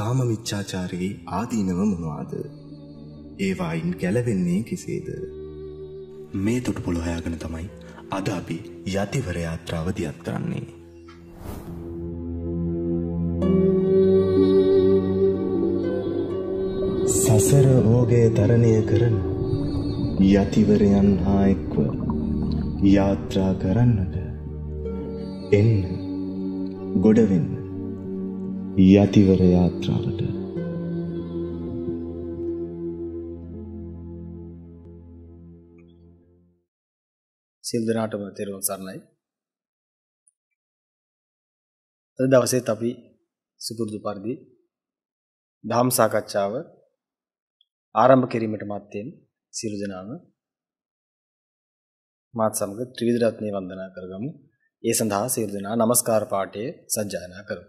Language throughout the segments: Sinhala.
කාමමිච්ඡාචාරයේ ආදීනව මොනවාද? ඒවායින් ගැලවෙන්නේ කෙසේද? මේ තුටුපොළ හොයාගෙන තමයි අද අපි යතිවර යාත්‍රාව දියත් කරන්නේ. සසර ඕගේ තරණය කරන යතිවරයන් හා එක්ව යාත්‍රා කරන්නට එන්න ගොඩවෙන්න යතිවර යාත්‍රාවට සිල් දනාටම තෙරුවන් සරණයි. අද දවසේත් අපි සුපුරුදු පරිදි ධම් සාකච්ඡාව ආරම්භ කිරීමට මත්තෙන් සියලු දෙනාම මාත් සමග ත්‍රිවිධ රත්නේ වන්දනා කරගමු. ඒ සඳහා සියලු දෙනා নমස්කාර පාඨයේ සජ්ජායනා කරමු.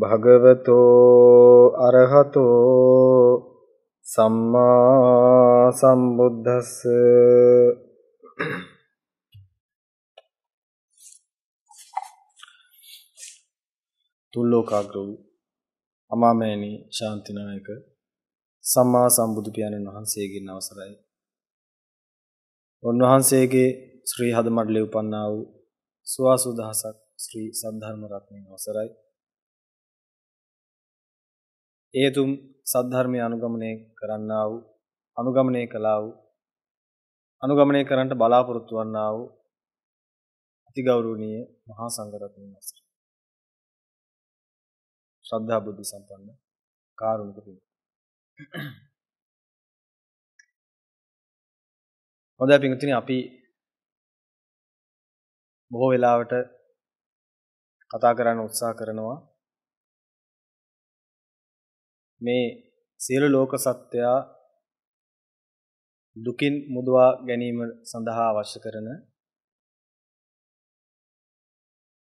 භගවතෝ අරහතෝ සම්මා සම්බුද්දස්ස තුල්ලෝකාග්‍ර වූ අමාමෑණි ශාන්තිනායක සම්මා සම්බුදු පියාණන් වහන්සේගෙන් අවසරයි. උන්වහන්සේගේ ශ්‍රී හදමඩලේ උපන්නා වූ සුවාසු දහසක් ශ්‍රී සද්ධර්ම රත්නයේ අවසරයි. ඒ තුම් සද්ධර්මය අනුගමනය කරන්නා වූ අනුගමනය කළා වූ අනුගමනය කරන්නට බලාපොරොත්තු වන්නා වූ අතිගෞරවනීය මහා සංඝරත්නයන් වහන්සේ ශ්‍රද්ධා බුද්ධ සම්පන්න කාරුණික පින් හොඳයි පින්තුනි අපි බොහෝ වෙලාවට කතා කරන්න උත්සාහ කරනවා මේ සියලු ලෝක සත්වයා දුකින් මුදවා ගැනීම සඳහා අවශ්‍ය කරන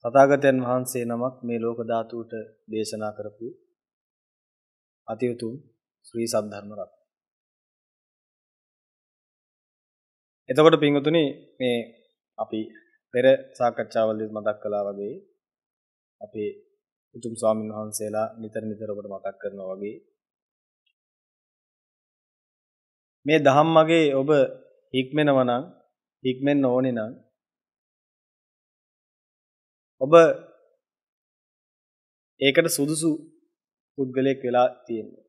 තථාගතයන් වහන්සේ නමක් මේ ලෝක ධාතුවට දේශනා කරපු අති උතුම් ශ්‍රී සද්ධර්ම රත්නය. එතකොට පින්වතුනි මේ අපි පෙර සාකච්ඡාවලදී මතක් කළා වගේ අපේ උතුම් ස්වාමීන් වහන්සේලා නිතර නිතර ඔබට මතක් කරනවා වගේ මේ ධම්මගේ ඔබ හික්මෙනවා නම් හික්මෙන්න ඕනේ නම් ඔබ ඒකට සුදුසු පුද්ගලයෙක් වෙලා තියෙනවා.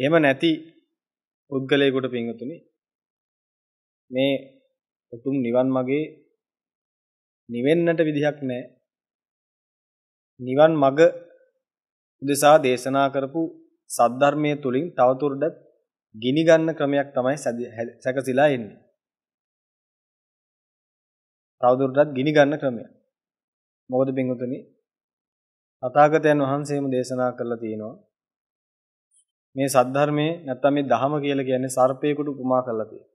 එහෙම නැති පුද්ගලයෙකුට පින්වතුනි මේ උතුම් නිවන් මාගේ නිවෙන්නට විදිහක් නැහැ. නිවන් මඟ උදෙසා දේශනා කරපු සද්ධර්මයේ තුලින් තවතුරටත් ගිනි ගන්න ක්‍රමයක් තමයි සැකසීලා එන්නේ. තවදුරටත් ගිනි ගන්න ක්‍රමයක්. මොකද බින්දුතුනි තථාගතයන් වහන්සේම දේශනා කරලා තියෙනවා මේ සද්ධර්මයේ නැත්තම් මේ දහම කියලා කියන්නේ සර්පේකට උපමා කරලා තියෙනවා.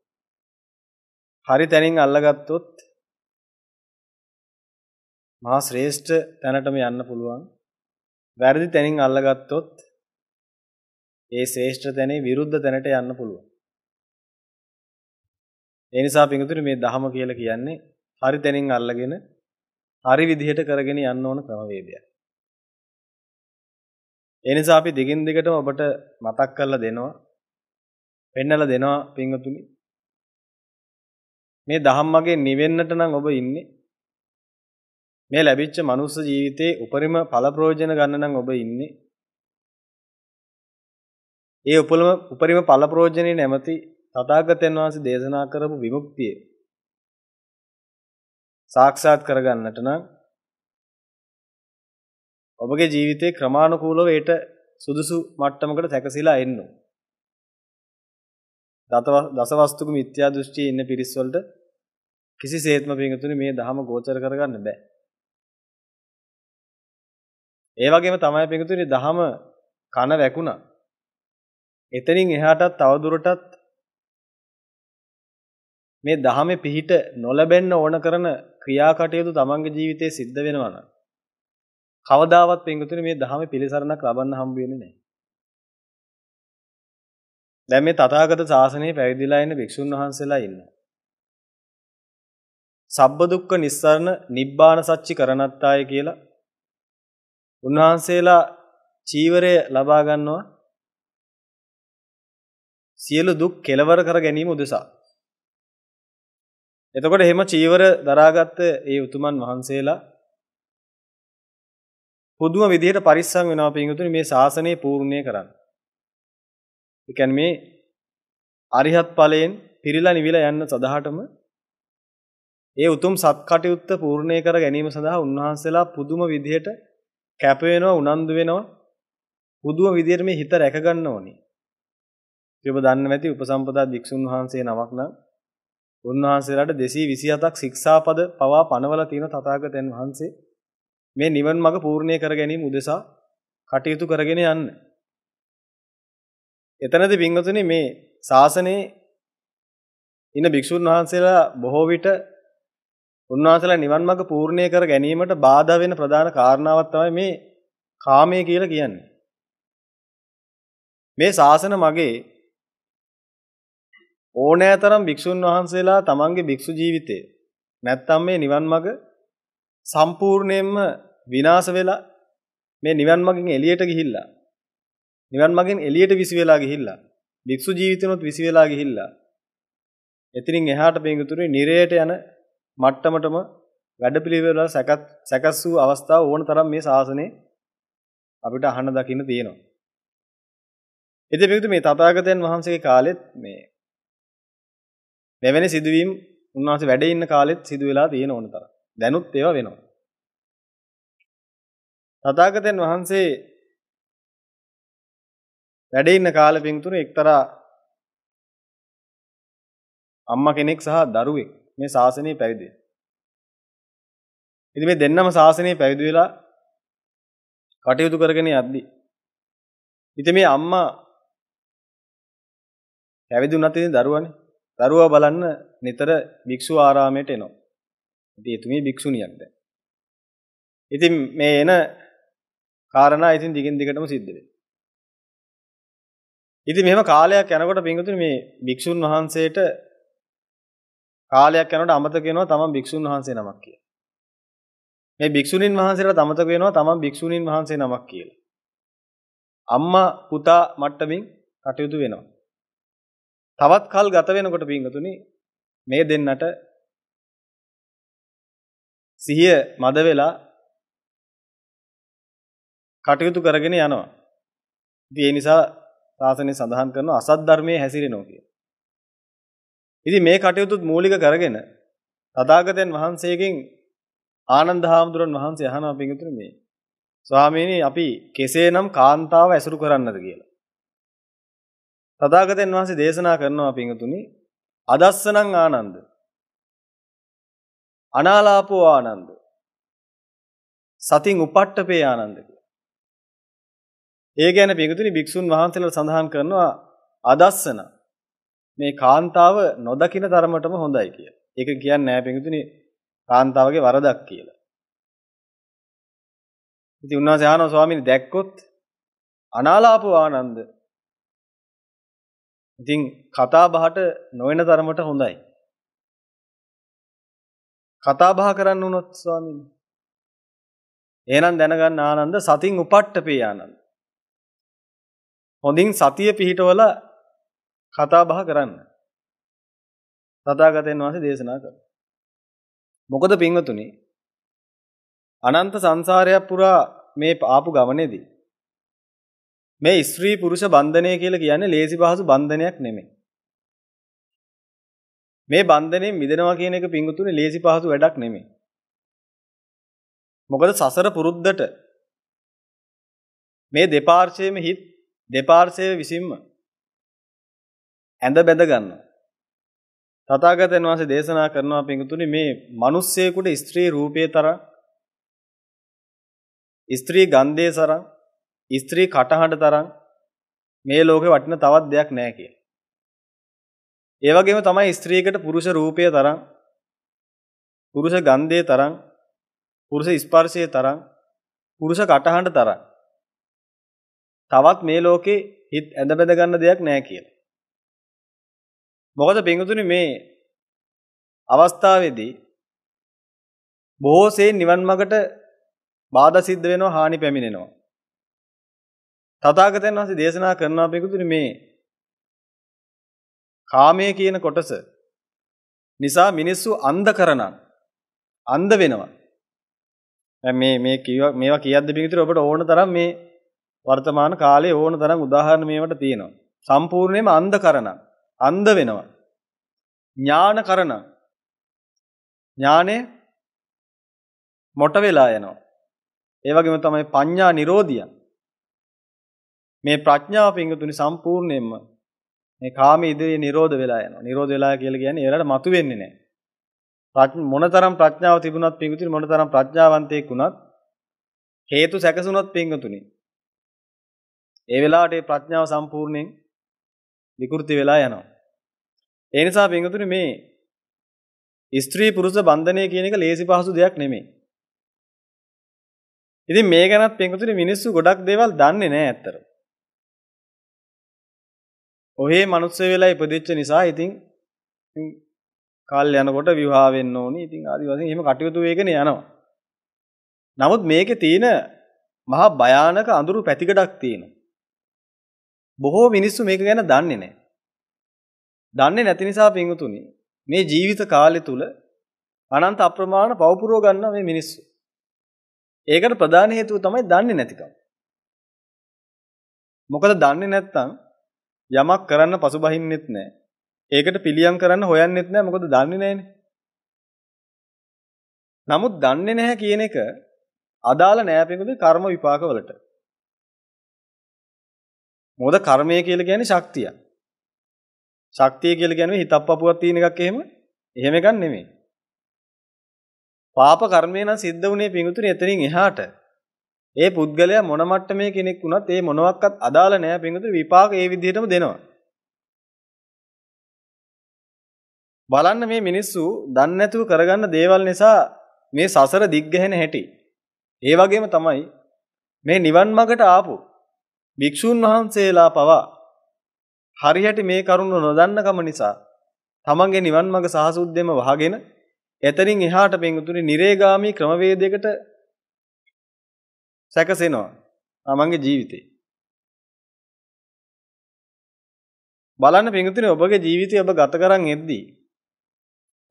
හරි තැනින් අල්ලගත්තොත් මහා ශ්‍රේෂ්ඨ තැනටම යන්න පුළුවන්. වැරදි තැනින් අල්ලගත්තොත් ඒ ශ්‍රේෂ්ඨ තැනේ විරුද්ධ තැනට යන්න පුළුවන්. ඒ නිසා පිඟුතුනි මේ දහම කියලා කියන්නේ හරි තැනින් අල්ලගෙන හරි විදිහට කරගෙන යන්න ඕන ක්‍රමවේදයක්. ඒ නිසා අපි දිගින් දිගටම ඔබට මතක් කරලා දෙනවා පෙන්නලා දෙනවා පින්වතුනි මේ ධම්මගේ නිවෙන්නට නම් ඔබ ඉන්නේ මේ ලැබිච්ච මනුස්ස ජීවිතේ උපරිම ඵල ප්‍රයෝජන ගන්න නම් ඔබ ඉන්නේ. ඒ උපලම උපරිම ඵල ප්‍රයෝජනේ නැමැති තථාගතයන් වහන්සේ දේශනා කරපු විමුක්තිය සාක්ෂාත් කරගන්නට නම් ඔබගේ ජීවිතේ ක්‍රමානුකූලව ඒට සුදුසු මට්ටමකට සැකසීලා එන්න. දසවස්තුක මිත්‍යා දෘෂ්ටියේ ඉන්න පිරිස් වලට කිසිසේත්ම පින්තුනේ මේ ධහම ගෝචර කරගන්න බෑ. ඒ වගේම තමයි පිඟුතුනි දහම කන වැකුණා. එතනින් එහාටත් තවදුරටත් මේ දහමේ පිහිට නොලැබෙන්න ඕන කරන ක්‍රියාකටයුතු තමන්ගේ ජීවිතේ සිද්ධ වෙනවා නම් කවදාවත් පිඟුතුනි මේ දහමේ පිළිසරණක් ලබන්න හම්බ වෙන්නේ නැහැ. දැන් මේ තථාගත ශාසනයේ පැවිදිලා ඉන්න භික්ෂුන් වහන්සේලා ඉන්නවා. සබ්බ දුක්ඛ නිස්සරණ නිබ්බාන සච්චි කරණත්තාය කියලා උන්වහන්සේලා චීවරය ලබා ගන්නවා සියලු දුක් කෙලවර කර ගැනීම උදෙසා. එතකොට එහෙම චීවර දරාගත්ත ඒ උතුමන් වහන්සේලා පුදුම විදිහට පරිස්සම් වෙනවා පින්වතුනි මේ ශාසනය පූර්ණේ කරන්න. ඒ කියන්නේ මේ අරිහත් ඵලයෙන් පිරිලා නිවිලා යන්න සදාහටම ඒ උතුම් සත්කටයුත්ත පූර්ණේ කර ගැනීම සඳහා උන්වහන්සේලා පුදුම විදිහට කැප වෙනවා උනන්දු වෙනවා බුදුම විදියට මේ හිත රැක ගන්න ඕනේ. ඔබ දන්නවා ඇති උපසම්පදා භික්ෂුන් වහන්සේ නමක් නම් උන්වහන්සේලාට 227ක් ශික්ෂාපද පවා පනවලා තියෙන තථාගතයන් වහන්සේ මේ නිවන් මඟ පූර්ණේ කර ගැනීම උදෙසා කටයුතු කරගෙන යන්න. එතනදී බින්ගතුනි මේ ශාසනයේ ඉන්න භික්ෂුන් වහන්සේලා බොහෝ විට උන්වහන්සේලා නිවන් මඟ පූර්ණේ කර ගැනීමට බාධා වෙන ප්‍රධාන කාරණාවක් තමයි මේ කාමය කියලා කියන්නේ. මේ ශාසන මගේ ඕනෑතරම් භික්ෂුන් වහන්සේලා තමන්ගේ භික්ෂු ජීවිතේ නැත්තම් මේ නිවන් මඟ සම්පූර්ණයෙන්ම විනාශ වෙලා මේ නිවන් මඟෙන් එළියට ගිහිල්ලා නිවන් මඟෙන් එළියට විසි වෙලා ගිහිල්ලා භික්ෂු ජීවිතනොත් විසි වෙලා ගිහිල්ලා එතනින් එහාට බෙන්ගතුරේ නිරයට යන මට්ටමටම වැඩපිළිවෙල සැකත් සැකස් වූ අවස්ථා ඕන තරම් මේ ශාසනයේ අපිට අහන්න දකින්න තියෙනවා. ඉතින් මේකද මේ තථාගතයන් වහන්සේගේ කාලෙත් මේ මෙවැනි සිදුවීම් උන්වහන්සේ වැඩ ඉන්න කාලෙත් සිදු වෙලා තියෙන ඕන තරම්. දැනුත් ඒවා වෙනවා. තථාගතයන් වහන්සේ වැඩ ඉන්න කාලෙ පින්තුනේ එක්තරා අම්මා කෙනෙක් සහ දරුවෙක් මේ ශාසනය පැවිදි ඉතින් මේ දෙන්නම ශාසනය පැවිදි වෙලා කටයුතු කරගෙන යද්දී ඉතින් මේ අම්මා පැවිදි වුණත් ඉතින් දරුවානේ දරුවා බලන්න නිතර භික්ෂු ආරාමයට එනවා ඉතින් එතුමිය භික්ෂුණියක් දැන් ඉතින් මේ එන කාරණා ඉතින් දිගින් දිගටම සිද්ධ වෙනවා ඉතින් මෙහෙම කාලයක් යනකොට පින්වතුනි මේ භික්ෂුන් වහන්සේට කාලයක් යනකොට අමතක වෙනවා තමන් භික්ෂුන් වහන්සේ නමක් කියලා. මේ භික්ෂුණීන් වහන්සේලාට අමතක වෙනවා තමන් භික්ෂුණීන් වහන්සේ නමක් කියලා. අම්මා පුතා මට්ටමින් කටයුතු වෙනවා. තවත් කල් ගත වෙනකොට පින්වතුනි මේ දෙන්නට සිහිය මද වෙලා කටයුතු කරගෙන යනවා. ඉතින් ඒ නිසා සාසනය සඳහන් කරනවා අසත් ධර්මයේ හැසිරෙනවා කියලා. ඉතින් මේ කටයුතුත් මූලික කරගෙන තථාගතයන් වහන්සේගෙන් ආනන්ද හාමුදුරන් වහන්සේ අහනවා පිටුතුනේ මේ ස්වාමීනි අපි කෙසේනම් කාන්තාව ඇසුරු කරන්නද කියලා. තථාගතයන් වහන්සේ දේශනා කරනවා පිටුතුනි අදස්සනං ආනන්ද අනාලාපෝ ආනන්ද සතින් උපට්ඨපේ ආනන්ද ඒ ගැන පිටුතුනි භික්ෂුන් වහන්සේලා සඳහන් කරනවා අදස්සනං මේ කාන්තාව නොදකින තරමටම හොඳයි කියලා. ඒක කියන්නේ නෑ පිටුතුනි කාන්තාවගේ වරදක් කියලා. ඉතින් උන්වහන්සේ ආනෝ ස්වාමීන් දැක්කොත් අනාලාපෝ ආනන්ද. ඉතින් කතා බහට නොවන තරමට හොඳයි. කතා බහ කරන්න වුණොත් ස්වාමීන් එහෙනම් දැනගන්න ආනන්ද සතින් උපට්ඨපේ ආනන්ද. හොඳින් සතිය පිහිටවලා කතා බහ කරන්න. තථාගතයන් වහන්සේ දේශනා කළා. මොකද පින්වතුනි අනන්ත සංසාරයක් පුරා මේ ආපු ගමනේදී මේ ස්ත්‍රී පුරුෂ බන්ධනය කියලා කියන්නේ ලේසි පහසු බන්ධනයක් නෙමෙයි. මේ බන්ධනයෙන් මිදෙනවා කියන එක පිංගුතුනේ ලේසි පහසු වැඩක් නෙමෙයි. මොකද සසර පුරුද්දට මේ දෙපාර්ශ්වයේම හිත් දෙපාර්ශ්වයේ විසින්ම ඇඳ බැඳ ගන්නවා. තථාගතයන් වහන්සේ දේශනා කරනවා පිඟුතුනි මේ මිනිස්සෙකුට ස්ත්‍රී රූපේ තරම් ස්ත්‍රී ගන්ධයේ තරම් ස්ත්‍රී කටහඬ තරම් මේ ලෝකේ වටින තවත් දෙයක් නැහැ කියලා. ඒ වගේම තමයි ස්ත්‍රීකට පුරුෂ රූපය තරම් පුරුෂ ගන්ධයේ තරම් පුරුෂ ස්පර්ශයේ තරම් පුරුෂ කටහඬ තරම් තවත් මේ ලෝකේ හිත ඇඳ බැඳ ගන්න දෙයක් නැහැ කියලා. මොකද පිංගුතුනි මේ අවස්ථාවේදී බොහෝ සෙයින් නිවන් මාර්ගට බාධා සිද්ධ වෙනවා හානි පැමිණෙනවා. තථාගතයන් වහන්සේ දේශනා කරනවා පිංගුතුනි මේ කාමයේ කියන කොටස නිසා මිනිස්සු අන්ධ කරනන් අන්ධ වෙනවා. මේ මේ කියවා මේවා කියද්දි පිංගුතුනි ඔබට ඕන තරම් මේ වර්තමාන කාලේ ඕන තරම් උදාහරණ මේවට තියෙනවා. සම්පූර්ණයෙන්ම අන්ධ කරනන් අන්ධ වෙනවා. ඥාන කරන ඥානෙ මොට වෙලා යනවා. ඒ වගේම තමයි පඤ්ඤා නිරෝධිය. මේ ප්‍රඥාව පිංගුතුනි සම්පූර්ණයෙන්ම මේ කාම ඉදිරියේ නිරෝධ වෙලා යනවා. නිරෝධ වෙලා කියලා කියන්නේ ඒලට මතු වෙන්නේ නැහැ. මොනතරම් ප්‍රඥාව තිබුණත් පිංගුතුනි මොනතරම් ප්‍රඥාවන්තයෙක් වුණත් හේතු සැකසුණත් පිංගුතුනි ඒ වෙලාවට ඒ ප්‍රඥාව සම්පූර්ණයෙන් විකෘති වෙලා යනවා ඒ නිසා පින්වතුනි මේ ස්ත්‍රී පුරුෂ බන්ධනය කියන එක ලේසි පහසු දෙයක් නෙමෙයි. ඉතින් මේ ගැනත් පින්වතුනි මිනිස්සු ගොඩක් දේවල් දන්නේ නැහැ ඇත්තටම. ඔහේ මනුස්සය වෙලා ඉපදෙච්ච නිසා ඉතින් කාල් යනකොට විවාහ වෙන්න ඕනි. ඉතින් ආදි වශයෙන් එහෙම කටයුතු වේගනේ යනවා. නමුත් මේකේ තියෙන මහා භයානක අඳුරු පැතිකඩක් තියෙනවා. බොහෝ මිනිස්සු මේක ගැන දන්නේ නැහැ. දන්නේ නැති නිසා පිංගුතුනි මේ ජීවිත කාලය තුල අනන්ත අප්‍රමාණ පවපුරව ගන්න මේ මිනිස්සු. ඒකට ප්‍රධාන හේතුව තමයි දන්නේ නැතිකම. මොකද දන්නේ නැත්නම් යමක් කරන්න පසුබහින්නෙත් නැහැ. ඒකට පිළියම් කරන්න හොයන්නෙත් නැහැ මොකද දන්නේ නැහැනේ. නමුත් දන්නේ නැහැ කියන එක අදාළ නෑ පිඟුදේ කර්ම විපාක වලට. මොකද කර්මය කියලා කියන්නේ ශක්තියක්. ශක්තිය කියලා කියන්නේ හිතක් පපුවක් තියෙන එකක් එහෙම. එහෙම එකක් නෙමෙයි. පාප කර්මය නම් සිද්ධ වුණේ පිඟුතුනේ එතනින් එහාට. ඒ පුද්ගලයා මොන මට්ටමේ කෙනෙක් වුණත් ඒ මොනවත් අදාළ නැහැ පිඟුතුනේ විපාක ඒ විදිහටම දෙනවා. බලන්න මේ මිනිස්සු දන්නේ නැතුව කරගන්න දේවල් නිසා මේ සසර දිග්ගැහෙන හැටි. ඒ වගේම තමයි මේ නිවන් මාර්ගට ආපු භික්ෂුන් වහන්සේලා පවා හරියට මේ කරුණ නොදන්නකම නිසා තමන්ගේ නිවන් මඟ සහසුද්දෙම වහගෙන එතනින් එහාට පින්තුනේ නිරේගාමි ක්‍රමවේදයකට සැකසෙනවා තමන්ගේ ජීවිතේ. බලන්න පින්තුනේ ඔබගේ ජීවිතය ඔබ ගත කරන් එද්දී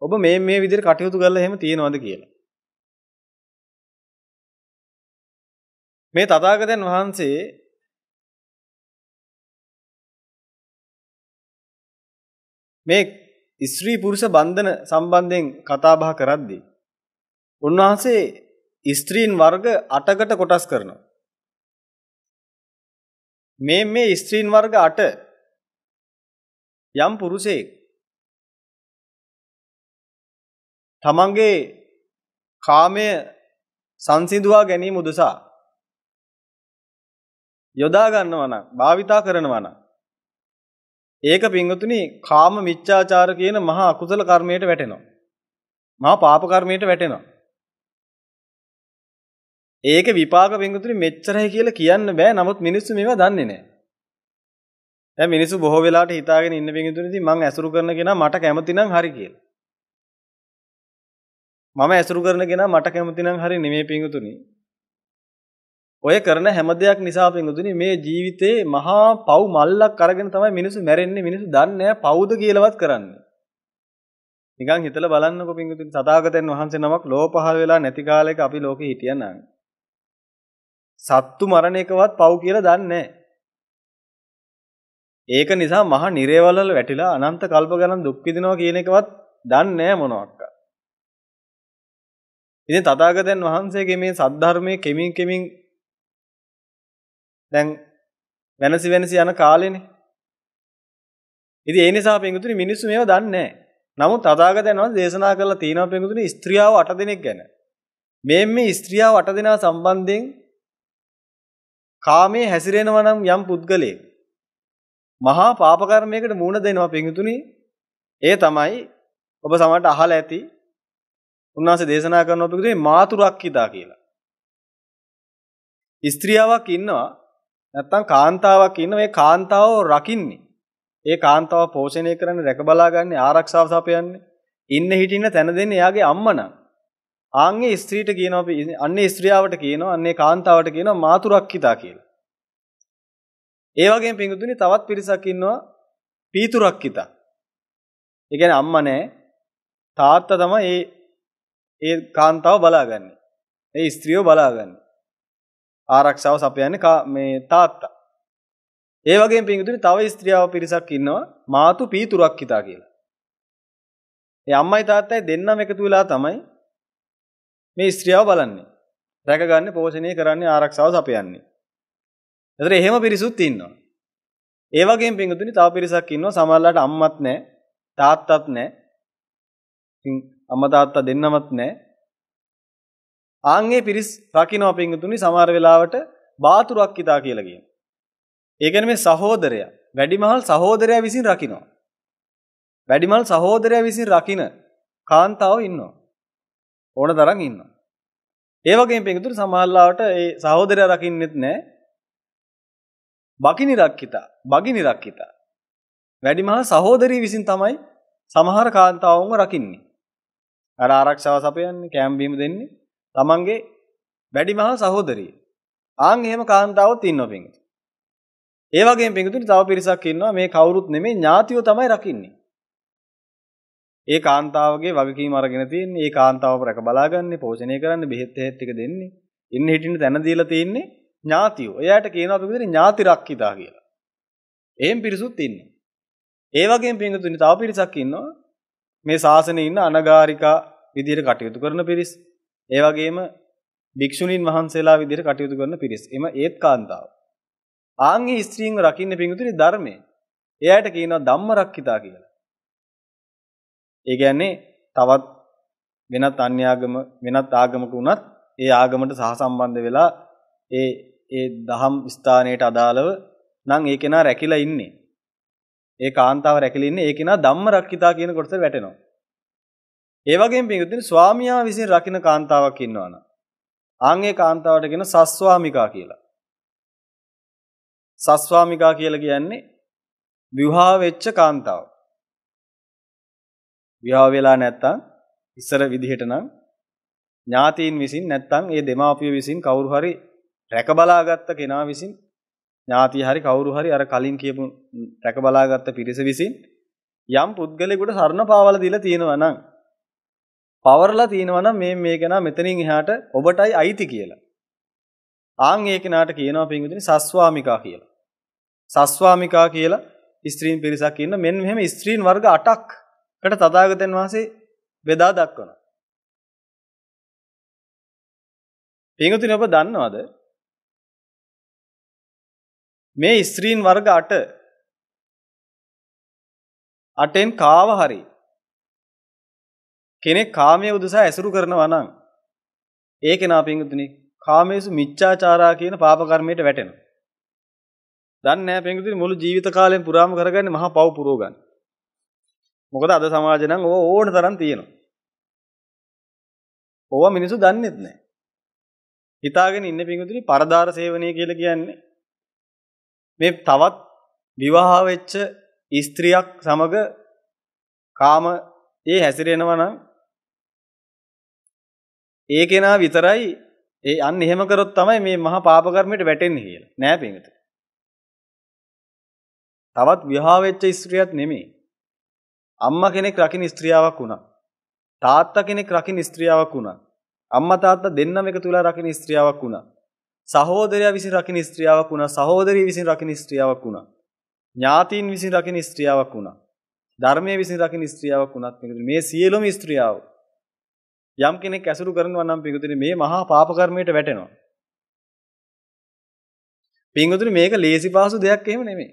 ඔබ මේ මේ විදිහට කටයුතු කරලා එහෙම තියනවද කියලා. මේ තථාගතයන් වහන්සේ මේ ස්ත්‍රී පුරුෂ බන්ධන සම්බන්ධයෙන් කතා බහ කරද්දී උන්වහන්සේ ස්ත්‍රීන් වර්ග 8කට කොටස් කරනවා. මේ මේ ස්ත්‍රීන් වර්ග 8 යම් පුරුෂයෙක් තමන්ගේ කාමය සංසිඳුවා ගැනීම උදෙසා යොදා ගන්නවා නම් භාවිතා කරනවා නම් ඒක පින්වතුනි කාම මිච්ඡාචාර කියන මහා අකුසල කර්මයට වැටෙනවා. මහා පාප කර්මයට වැටෙනවා. ඒක විපාක පින්වතුනි මෙච්චරයි කියලා කියන්න බෑ. නමුත් මිනිස්සු මේවා දන්නේ නැහැ. දැන් මිනිස්සු බොහෝ වෙලාවට හිතාගෙන ඉන්න පින්වතුනි ඉතින් මං ඇසුරු කරන කෙනා මට කැමති නම් හරි කියලා. මම ඇසුරු කරන කෙනා මට කැමති නම් හරි නෙමෙයි පින්වතුනි. ඔය කරන හැම දෙයක් නිසා පින්වතුනි මේ ජීවිතේ මහා පව් මල්ලක් අරගෙන තමයි මිනිස්සු මැරෙන්නේ මිනිස්සු දන්නේ පවුද කියලාවත් කරන්නේ. නිකන් හිතලා බලන්නකො පින්වතුනි සතාගතයන් වහන්සේ නමක් ලෝ පහළ වෙලා නැති කාලයක අපි ලෝකේ හිටියනම් සත්තු මරණ එකවත් පව් කියලා දන්නේ ඒක නිසා මහා නිරේවල් වල වැටිලා අනන්ත කල්ප ගණන් දුක් විඳිනවා කියන එකවත් දන්නේ මොනවාක්ක. ඉතින් තථාගතයන් වහන්සේගේ මේ සද්ධර්මයේ කෙමින් කෙමින් දැන් වෙනසි වෙනසි යන කාලෙනේ. ඉතින් ඒ නිසා පින්වතුනි මිනිස්සු මේව දන්නේ නමුත් අදාගතයන් වහන්සේ දේශනා කරලා තියෙනවා පින්වතුනි ස්ත්‍රියව 8 දිනක් ගැන. මේ මේ ස්ත්‍රියව 8 දිනා සම්බන්ධයෙන් කාමයේ හැසිරෙනවා නම් යම් පුද්ගලයෙක් මහා පාප කර්මයකට මුහුණ දෙනවා පින්වතුනි. ඒ තමයි ඔබ සමහරට අහලා ඇති උන්වහන්සේ දේශනා කරන ඔබගේ මාතුරක්කිතා කියලා. ස්ත්‍රියාවක් ඉන්නවා නැත්තම් කාන්තාවක් ඉන්න මේ කාන්තාව රකින්නේ. ඒ කාන්තාව පෝෂණය කරන්නේ රැක බලාගන්නේ ආරක්ෂාව සපයන්නේ. ඉන්න හිටින්න තැන දෙන්නේ එයාගේ අම්මා නම්. ආන්ගේ ස්ත්‍රීට කියනවා අන්නේ ස්ත්‍රියාවට කියනවා අන්නේ කාන්තාවට කියනවා මාතුරක්කිතා කියලා. ඒ වගේම පිඟුතුනි තවත් පිරිසක් ඉන්නවා පීතුරක්කිතා. ඒ කියන්නේ අම්මා නෑ තාත්තා තමයි ඒ ඒ කාන්තාව බලාගන්නේ. ඒ ස්ත්‍රියව බලාගන්නේ. ආරක්ෂාව සපයන්නේ කා මේ තාත්තා. ඒ වගේම පින්විතුනි තව ස්ත්‍රියව පිරිසක් ඉන්නවා මාතු පීතුරක් හිතා කියලා. ඒ අම්මයි තාත්තයි දෙන්නම එකතු වෙලා තමයි මේ ස්ත්‍රියව බලන්නේ. රැකගන්නේ පෝෂණය කරන්නේ ආරක්ෂාව සපයන්නේ. ඒතර එහෙම පිරිසුත් ඉන්නවා. ඒ වගේම පින්විතුනි තව පිරිසක් ඉන්නවා සමහරලාට අම්මත් නැහැ තාත්තත් නැහැ. ඉතින් අම්මා තාත්තා දෙන්නමත් නැහැ. ආන්ගේ පිරිස් රකින්නවා පිංගුතුනි සමහර වෙලාවට බාතුරක්කිතා කියලා කියනවා. ඒ කියන්නේ මේ සහෝදරයා වැඩිමහල් සහෝදරයා විසින් රකින්නවා. වැඩිමල් සහෝදරයා විසින් රකින කාන්තාව ඉන්නවා. ඕන තරම් ඉන්නවා. ඒ වගේම පිටුතුර සමාල්ලාවට ඒ සහෝදරයා රකින්නෙත් නැහැ. බකිනි රක්කිතා, බගිනි රක්කිතා. වැඩිමහල් සහෝදරිය විසින් තමයි සමහර කාන්තාවන්ව රකින්නේ. අර ආරක්ෂාව සපයන්නේ, කැම්බීම දෙන්නේ. තමන්ගේ වැඩිමහල් සහෝදරිය. ආන් එහෙම කාන්තාවක් ඉන්නවා පිංගුතුනි. ඒ වගේම පිංගුතුනි තව පිරිසක් ඉන්නවා මේ කවුරුත් නෙමෙයි ඥාතියෝ තමයි රකින්නේ. ඒ කාන්තාවගේ වගකීම අරගෙන තියෙන්නේ ඒ කාන්තාව රැක බලාගන්නේ පෝෂණය කරන්නේ බෙහෙත් හේත් ටික දෙන්නේ ඉන්න හිටින්න තැන දීලා තියෙන්නේ ඥාතියෝ. එයාට කියනවා පිංගුතුනි ඥාති රක්කිතා කියලා. එහෙම පිරිසුත් ඉන්නවා. ඒ වගේම පිංගුතුනි තව පිරිසක් ඉන්නවා මේ ශාසනයේ ඉන්න අනගාരികා විදියට කටයුතු කරන පිරිස. ඒ වගේම භික්ෂුණීන් වහන්සේලා විදිහට කටයුතු කරන පිරිස්. එම ඒත් කාන්තාව. ආන්ගේ ස්ත්‍රීන්ව රකින්න පිඟුතුනි ධර්මයේ. එයාට කියනවා ධම්ම රක්කිතා කියලා. ඒ කියන්නේ තවත් වෙනත් අන්‍යාගම වෙනත් ආගමක වුණත් ඒ ආගමට සහසම්බන්ධ වෙලා ඒ ඒ දහම් ස්ථානයට අදාළව නම් ඒ කෙනා රැකිලා ඉන්නේ. ඒ කාන්තාව රැකිලා ඉන්නේ ඒ කෙනා ධම්ම රක්කිතා කියන කොටස වැටෙනවා. ඒ වගේම පින්විතනි ස්වාමියා විසින් රකින්න කාන්තාවක් ඉන්නවනම් ආන් ඒ කාන්තාවට කියන සස්වාමිකා කියලා. සස්වාමිකා කියලා කියන්නේ විවාහ වෙච්ච කාන්තාව. විවාහ වෙලා නැත්තම් ඉස්සර විදිහට නම් ඥාතීන් විසින් නැත්තම් ඒ දෙමාපිය විසින් කවුරු හරි රැක බලාගත්ත කෙනා විසින් ඥාතිය හරි කවුරු හරි අර කලින් කියපු රැක බලාගත්ත පිරිස විසින් යම් පුද්ගලයෙකුට සරණ පාවල දීලා තියෙනවා නම් පවර්ලා තියෙනවා නම් මේ මේ කෙනා මෙතනින් එහාට ඔබටයි අයිති කියලා. ආන් ඒ කෙනාට කියනවා පින්විතනි සස්වාමිකා කියලා. සස්වාමිකා කියලා ස්ත්‍රීන් පිරිසක් ඉන්න මෙන්න මෙහෙම ස්ත්‍රීන් වර්ග 8ක්කට තථාගතයන් වහන්සේ බෙදා දක්වනවා. පින්විතනි ඔබ දන්නවද? මේ ස්ත්‍රීන් වර්ග 8 අටෙන් කාව හරි කෙනෙක් කාමයේ උදෙසා ඇසුරු කරනවා නම් ඒ කෙනා පින්තුනි කාමයේසු මිච්ඡාචාරා කියන පාප කර්මයට වැටෙනවා. දන්නේ නැහැ පින්තුනි මුළු ජීවිත කාලයෙන් පුරාම කරගන්නේ මහා පව් පුරව ගන්න. මොකද අද සමාජය නම් ඕව ඕන තරම් තියෙනවා. ඕව මිනිස්සු දන්නේත් නැහැ. හිතාගෙන ඉන්න පින්තුනි පරදාර සේවනය කියලා කියන්නේ මේ තවත් විවාහ වෙච්ච ස්ත්‍රියක් සමග කාම ඒ හැසිරෙනවා නම් ඒ කෙනා විතරයි ඒ අන්න එහෙම කරොත් තමයි මේ මහා පාප කර්මයට වැටෙන්නේ කියලා. නෑ පින්විත. තවත් විවාහ වෙච්ච ස්ත්‍රියක් නෙමෙයි. අම්මා කෙනෙක් රකින්න ස්ත්‍රියාවක් වුණා. තාත්තා කෙනෙක් රකින්න ස්ත්‍රියාවක් වුණා. අම්මා තාත්තා දෙන්නම එකතු වෙලා රකින්න ස්ත්‍රියාවක් වුණා. සහෝදරයා විසින් රකින්න ස්ත්‍රියාවක් වුණා. සහෝදරිය විසින් රකින්න ස්ත්‍රියාවක් වුණා. ඥාතීන් විසින් රකින්න ස්ත්‍රියාවක් වුණා. ධර්මයේ විසින් රකින්න ස්ත්‍රියාවක් වුණත් මේ සියලුම ස්ත්‍රියාවෝ යම් කෙනෙක් ඇසුරු කරනවා නම් පිඟුතුනි මේ මහා පාප කර්මයට වැටෙනවා. පිඟුතුනි මේක ලේසි පාසු දෙයක් එහෙම නෙමෙයි.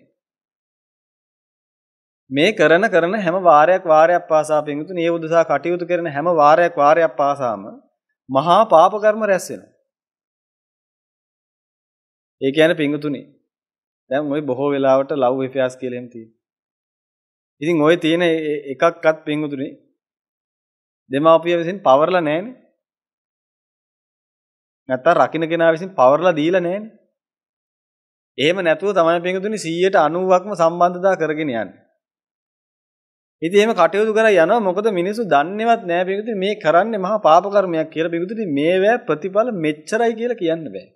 මේ කරන කරන හැම වාරයක් වාරයක් පාසා පිඟුතුනි ඒ උදසා කටයුතු කරන හැම වාරයක් වාරයක් පාසාම මහා පාප කර්ම රැස් වෙනවා. ඒ කියන්නේ පිඟුතුනි දැන් ওই බොහෝ වෙලාවට ලව් එෆයර්ස් කියලා එම් තියෙනවා. ඉතින් ওই තියෙන එකක්වත් පිඟුතුනි දෙමාපිය විසින් පවර්ලා නැහනේ. නැත්තම් රකින්න කෙනා විසින් පවර්ලා දීලා නැහනේ. එහෙම නැතුව තමයි පින්තුනි 100%ක්ම සම්බන්ධතා කරගෙන යන්නේ. ඉතින් එහෙම කටයුතු කරලා යනවා මොකද මිනිස්සු දන්නේවත් නැහැ පිටුදී මේ කරන්නේ මහා පාප කර්මයක් කියලා පිටුදී මේවැ ප්‍රතිඵල මෙච්චරයි කියලා කියන්න බෑ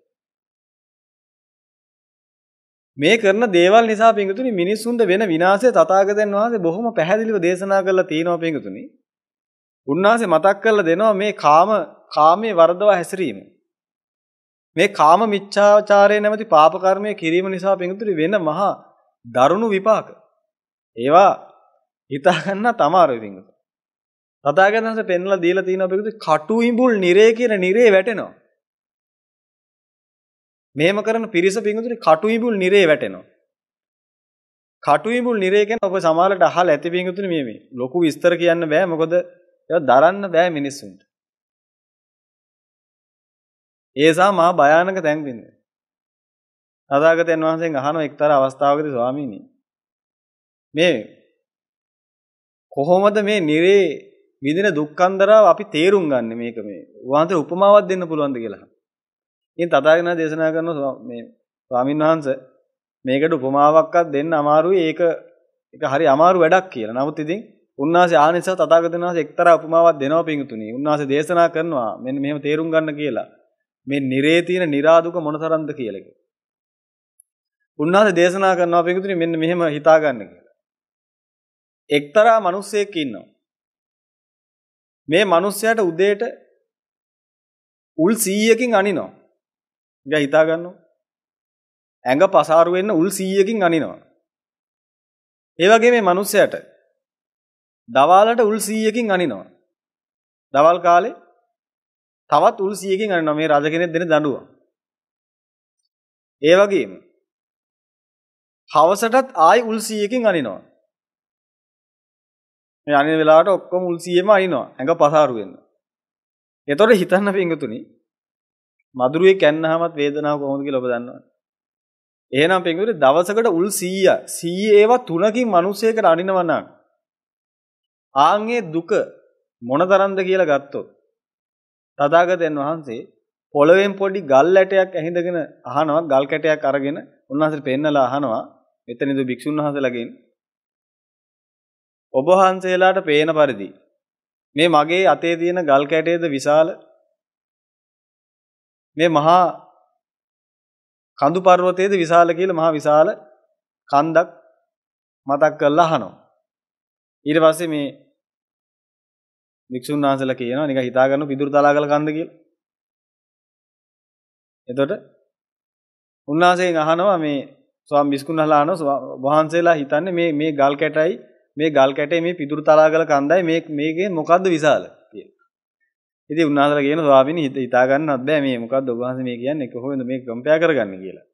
මේ කරන දේවල් නිසා පිටුදී මිනිස්සුන්ට වෙන විනාශය තථාගතයන් වහන්සේ බොහොම පැහැදිලිව දේශනා කරලා තියෙනවා පිටුදී උන්වහන්සේ මතක් කරලා දෙනවා මේ කාම කාමයේ වර්ධව හැසිරීම. මේ කාම මිච්ඡාචාරය නැමැති පාප කර්මය කිරීම නිසා පිඟුතුරි වෙන මහා දරුණු විපාක. ඒවා හිතා ගන්න තමාරුයි පිඟුතුරි. තථාගතයන් වහන්සේ පෙන්ලා දීලා තියෙනවා පිඟුතුරි කටු ඉඹුල් නිරේ කියන නිරේ වැටෙනවා. මේම කරන පිරිස පිඟුතුරි කටු ඉඹුල් නිරේ වැටෙනවා. කටු ඉඹුල් නිරේ ගැන ඔබ සමහරට අහලා ඇති පිඟුතුරි මේ මේ ලොකු විස්තර කියන්න බෑ මොකද ඒවා දරන්න බෑ මිනිස්සුන්ට. ඒ නිසා මා භයානක තැන් පින්නේ. තථාගතයන් වහන්සේගෙන් අහන එක්තරා අවස්ථාවකදී ස්වාමීනි මේ කොහොමද මේ නිරේ විඳින දුක්ඛන්දරාව අපි තේරුම් ගන්න මේක මේ වහන්සේ උපමාවක් දෙන්න පුළුවන්ද කියලා. ඉතින් තථාගතයන් දේශනා කරන මේ ස්වාමීන් වහන්සේ මේකට උපමාවක්වත් දෙන්න අමාරුයි ඒක ඒක හරි අමාරු වැඩක් කියලා. නමුත් ඉතින් උන්වහන්සේ ආ නිසා තථාගතයන් වහන්සේ එක්තරා උපමාවක් දෙනවා පිංතුණි. උන්වහන්සේ දේශනා කරනවා මෙන්න මෙහෙම තේරුම් ගන්න කියලා. මේ නිරේ තියෙන निराදුක මොනතරම්ද කියලා කිව්වා. උන්වහන්සේ දේශනා කරනවා පිංතුණි මෙන්න මෙහෙම හිතා ගන්න කියලා. එක්තරා මිනිසෙක් ඉන්නවා. මේ මිනිස්යාට උදේට උල් 100කින් අනිනවා. ඉතින් හිතා ගන්නකෝ. ඇඟ පසාරු වෙන්න උල් 100කින් අනිනවා. ඒ වගේ මේ මිනිස්යාට දවාලට උල් 100කින් අනිනවා. දවල් කාලේ තවත් උල් 100කින් අනිනවා මේ රජ කෙනෙක් දෙන දඬුවම. ඒ වගේම හවසටත් ආයි උල් 100කින් අනිනවා. මේ අනින වෙලාවට ඔක්කොම උල් 100ම අනිනවා. ඇඟ පසාරු වෙන. ඒතොර හිතන්න පින්ගතුනි මදුරුවේ කැන්නහමත් වේදනාව කොහොමද කියලා ඔබ දන්නවද? එහෙනම් පින්ගතුනි දවසකට උල් 100 100 ඒවා තුනකින් මිනිසෙකුට අනිනවා නම් ආන්ගේ දුක මොනතරම්ද කියලා ගත්තොත් තථාගතයන් වහන්සේ පොළවෙන් පොඩි ගල් ඇටයක් ඇහිඳගෙන අහනවා ගල් කැටයක් අරගෙන උන්වහන්සේට පෙන්නලා අහනවා මෙතනදී භික්ෂුන් වහන්සේලාගෙන් ඔබ වහන්සේලාට පේන පරිදි මේ මගේ අතේ තියෙන ගල් කැටයේද විශාල මේ මහා කඳු පර්වතයේද විශාල කියලා මහා විශාල කන්දක් මතක් කරලා අහනවා ඊට පස්සේ මේ වික්ෂුන් වහන්සේලා කියනවා නිකන් හිතා ගන්න පිදුරු තලා කළ කන්ද කියලා. එතකොට උන්වහන්සේගෙන් අහනවා මේ ස්වාමි වික්ෂුන්හලා අහනවා වහන්සේලා හිතන්නේ මේ මේ ගල් කැටයි මේ ගල් කැටේ මේ පිදුරු තලා කළ කන්දයි මේ මේකේ මොකද්ද විශාල කියලා. ඉතින් උන්වහන්සේලා කියනවා ස්වාමීනි හිත හිතා ගන්නවත් බෑ මේ මොකද්ද ඔබ වහන්සේ මේ කියන්නේ කොහොමද මේක කම්පයා කරගන්නේ කියලා.